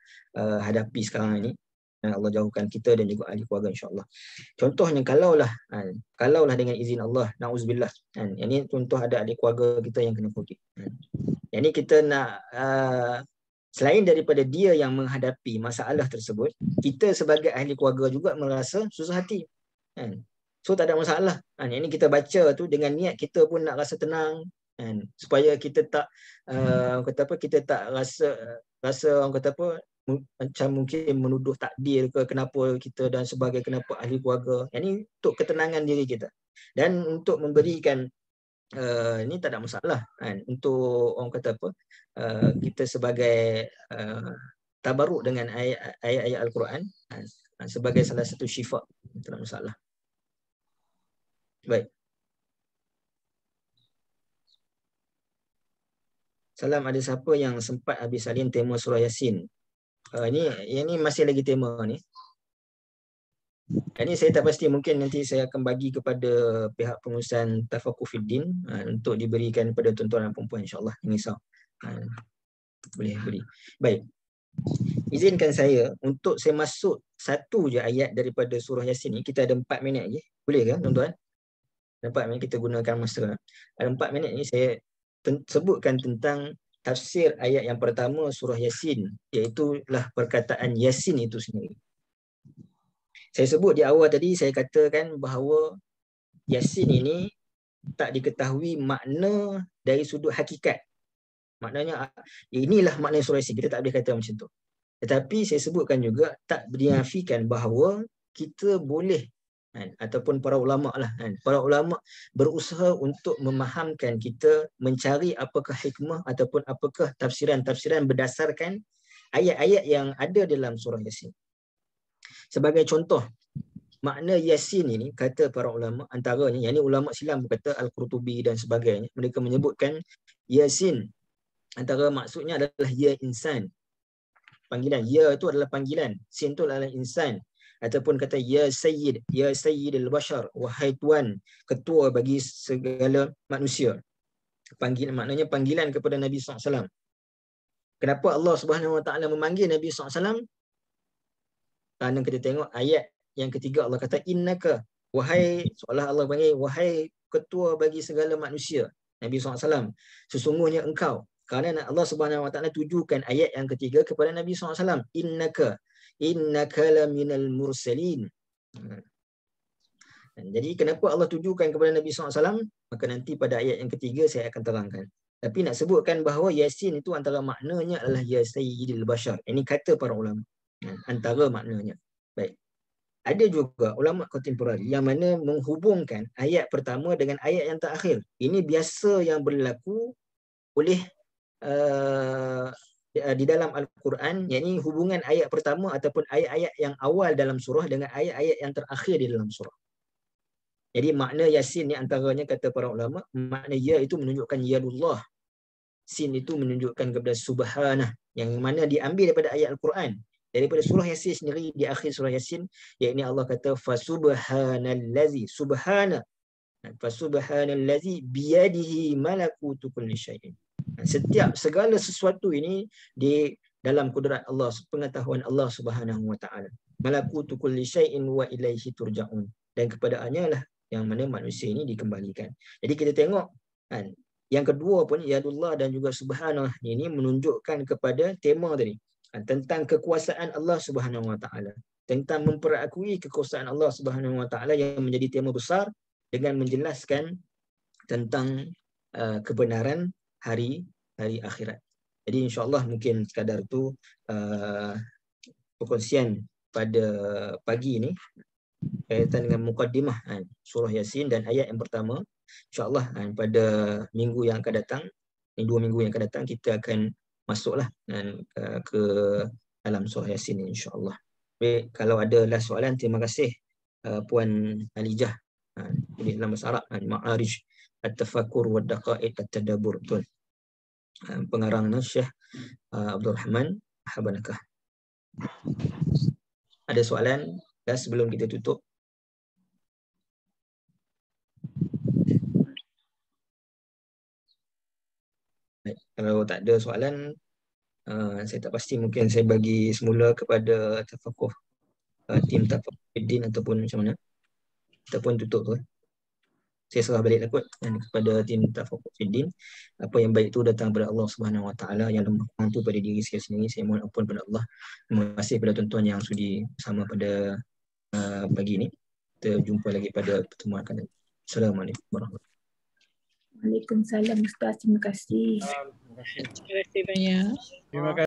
hadapi sekarang ini dan Allah jauhkan kita dan juga ahli keluarga insyaAllah. Contohnya kalaulah, kan, kalaulah dengan izin Allah, na'uzubillah. Kan, yang ini contoh ada ahli keluarga kita yang kena COVID. Kan. Yang ini kita nak, uh, selain daripada dia yang menghadapi masalah tersebut, kita sebagai ahli keluarga juga merasa susah hati. Kan. So tak ada masalah. Kan. Yang ini kita baca tu dengan niat kita pun nak rasa tenang. Kan. Supaya kita tak, uh, kata apa, kita tak rasa, rasa orang kata apa, macam mungkin menuduh takdir ke kenapa kita dan sebagai kenapa ahli keluarga. Yang ni untuk ketenangan diri kita. Dan untuk memberikan uh, ni tak ada masalah kan untuk orang kata apa uh, kita sebagai uh, eh, tabaruk dengan ayat-ayat al-Quran kan, sebagai salah satu syifa tak ada masalah. Baik. Salam ada siapa yang sempat habis salin tema surah Yasin Uh, ni, yang ni masih lagi tema ni. Ini kan saya tak pasti mungkin nanti saya akan bagi kepada pihak pengurusan Tafakur Fiddin uh, untuk diberikan kepada tuan-tuan dan perempuan insyaAllah. Ini sah. Ha, uh, boleh, boleh. Baik. Izinkan saya untuk saya masuk satu je ayat daripada surah Yasin ni. Kita ada empat minit lagi, Boleh ke tuan-tuan? empat minit kita gunakan masa. Ada empat minit ni saya sebutkan tentang tafsir ayat yang pertama surah Yasin iaitu lah perkataan Yasin itu sendiri. Saya sebut di awal tadi saya katakan bahawa Yasin ini tak diketahui makna dari sudut hakikat. Maknanya inilah makna surah Yasin. Kita tak boleh kata macam tu. Tetapi saya sebutkan juga tak dinafikan bahawa kita boleh kan? ataupun para ulama lah kan? para ulama berusaha untuk memahamkan kita mencari apakah hikmah ataupun apakah tafsiran-tafsiran berdasarkan ayat-ayat yang ada dalam surah yasin sebagai contoh makna yasin ini kata para ulama antaranya yang ulama silam berkata al-qurtubi dan sebagainya mereka menyebutkan yasin antara maksudnya adalah ya insan panggilan ya itu adalah panggilan sin itu adalah insan ataupun kata ya sayyid ya sayyidul bashar wahai tuan ketua bagi segala manusia panggil maknanya panggilan kepada Nabi SAW. Kenapa Allah Subhanahu Wa Taala memanggil Nabi SAW? Kerana kita tengok ayat yang ketiga Allah kata innaka wahai seolah Allah panggil wahai ketua bagi segala manusia Nabi SAW. Sesungguhnya engkau kerana Allah Subhanahu Wa Taala tujukan ayat yang ketiga kepada Nabi SAW. Innaka innaka laminal mursalin dan hmm. jadi kenapa Allah tujukan kepada Nabi SAW? Maka nanti pada ayat yang ketiga saya akan terangkan. Tapi nak sebutkan bahawa Yasin itu antara maknanya adalah Ya Sayyidil Bashar. Ini kata para ulama. Hmm, antara maknanya. Baik. Ada juga ulama kontemporari yang mana menghubungkan ayat pertama dengan ayat yang terakhir. Ini biasa yang berlaku oleh uh, Eh, di dalam Al-Quran, ini hubungan ayat pertama ataupun ayat-ayat yang awal dalam surah dengan ayat-ayat yang terakhir di dalam surah. Jadi makna Yasin ni antaranya kata para ulama, makna Ya itu menunjukkan Allah, Sin itu menunjukkan kepada Subhanah yang mana diambil daripada ayat Al-Quran. Daripada surah Yasin sendiri di akhir surah Yasin, yakni Allah kata fasubhanallazi subhana fasubhanallazi biyadihi malakutu kulli syai'in setiap segala sesuatu ini di dalam kudrat Allah, pengetahuan Allah Subhanahu Wa Taala. Malakutu kulli syai'in wa ilaihi turja'un. Dan kepada-Nya lah yang mana manusia ini dikembalikan. Jadi kita tengok kan yang kedua pun Ya Allah dan juga subhanah ini menunjukkan kepada tema tadi kan, tentang kekuasaan Allah Subhanahu Wa Taala. Tentang memperakui kekuasaan Allah Subhanahu Wa Taala yang menjadi tema besar dengan menjelaskan tentang uh, kebenaran hari hari akhirat. Jadi insyaallah mungkin sekadar tu uh, perkongsian pada pagi ini kaitan dengan mukaddimah kan, ha, surah yasin dan ayat yang pertama insyaallah kan, pada minggu yang akan datang ini dua minggu yang akan datang kita akan masuklah kan, ke dalam surah yasin ini, insyaallah baik kalau ada last soalan terima kasih uh, puan alijah kan, di dalam bahasa arab kan, ma'arij At-Tafakur wa Daqa'iq At-Tadabur Tuan ah, Pengarang ni ah, Abdul Rahman Habanakah. Ada soalan dah sebelum kita tutup? Baik, kalau tak ada soalan Uh, saya tak pasti mungkin saya bagi semula kepada Tafakur, uh, tim tafakuh din ataupun macam mana ataupun tutup tu saya serah balik lah kot kepada tim Tafakur Fiddin apa yang baik tu datang kepada Allah Subhanahu Wa Taala yang lembut tu pada diri saya sendiri saya mohon ampun kepada Allah terima kasih kepada tuan-tuan yang sudi sama pada uh, pagi ini kita jumpa lagi pada pertemuan akan datang Assalamualaikum warahmatullahi wabarakatuh Ustaz terima kasih terima kasih banyak terima kasih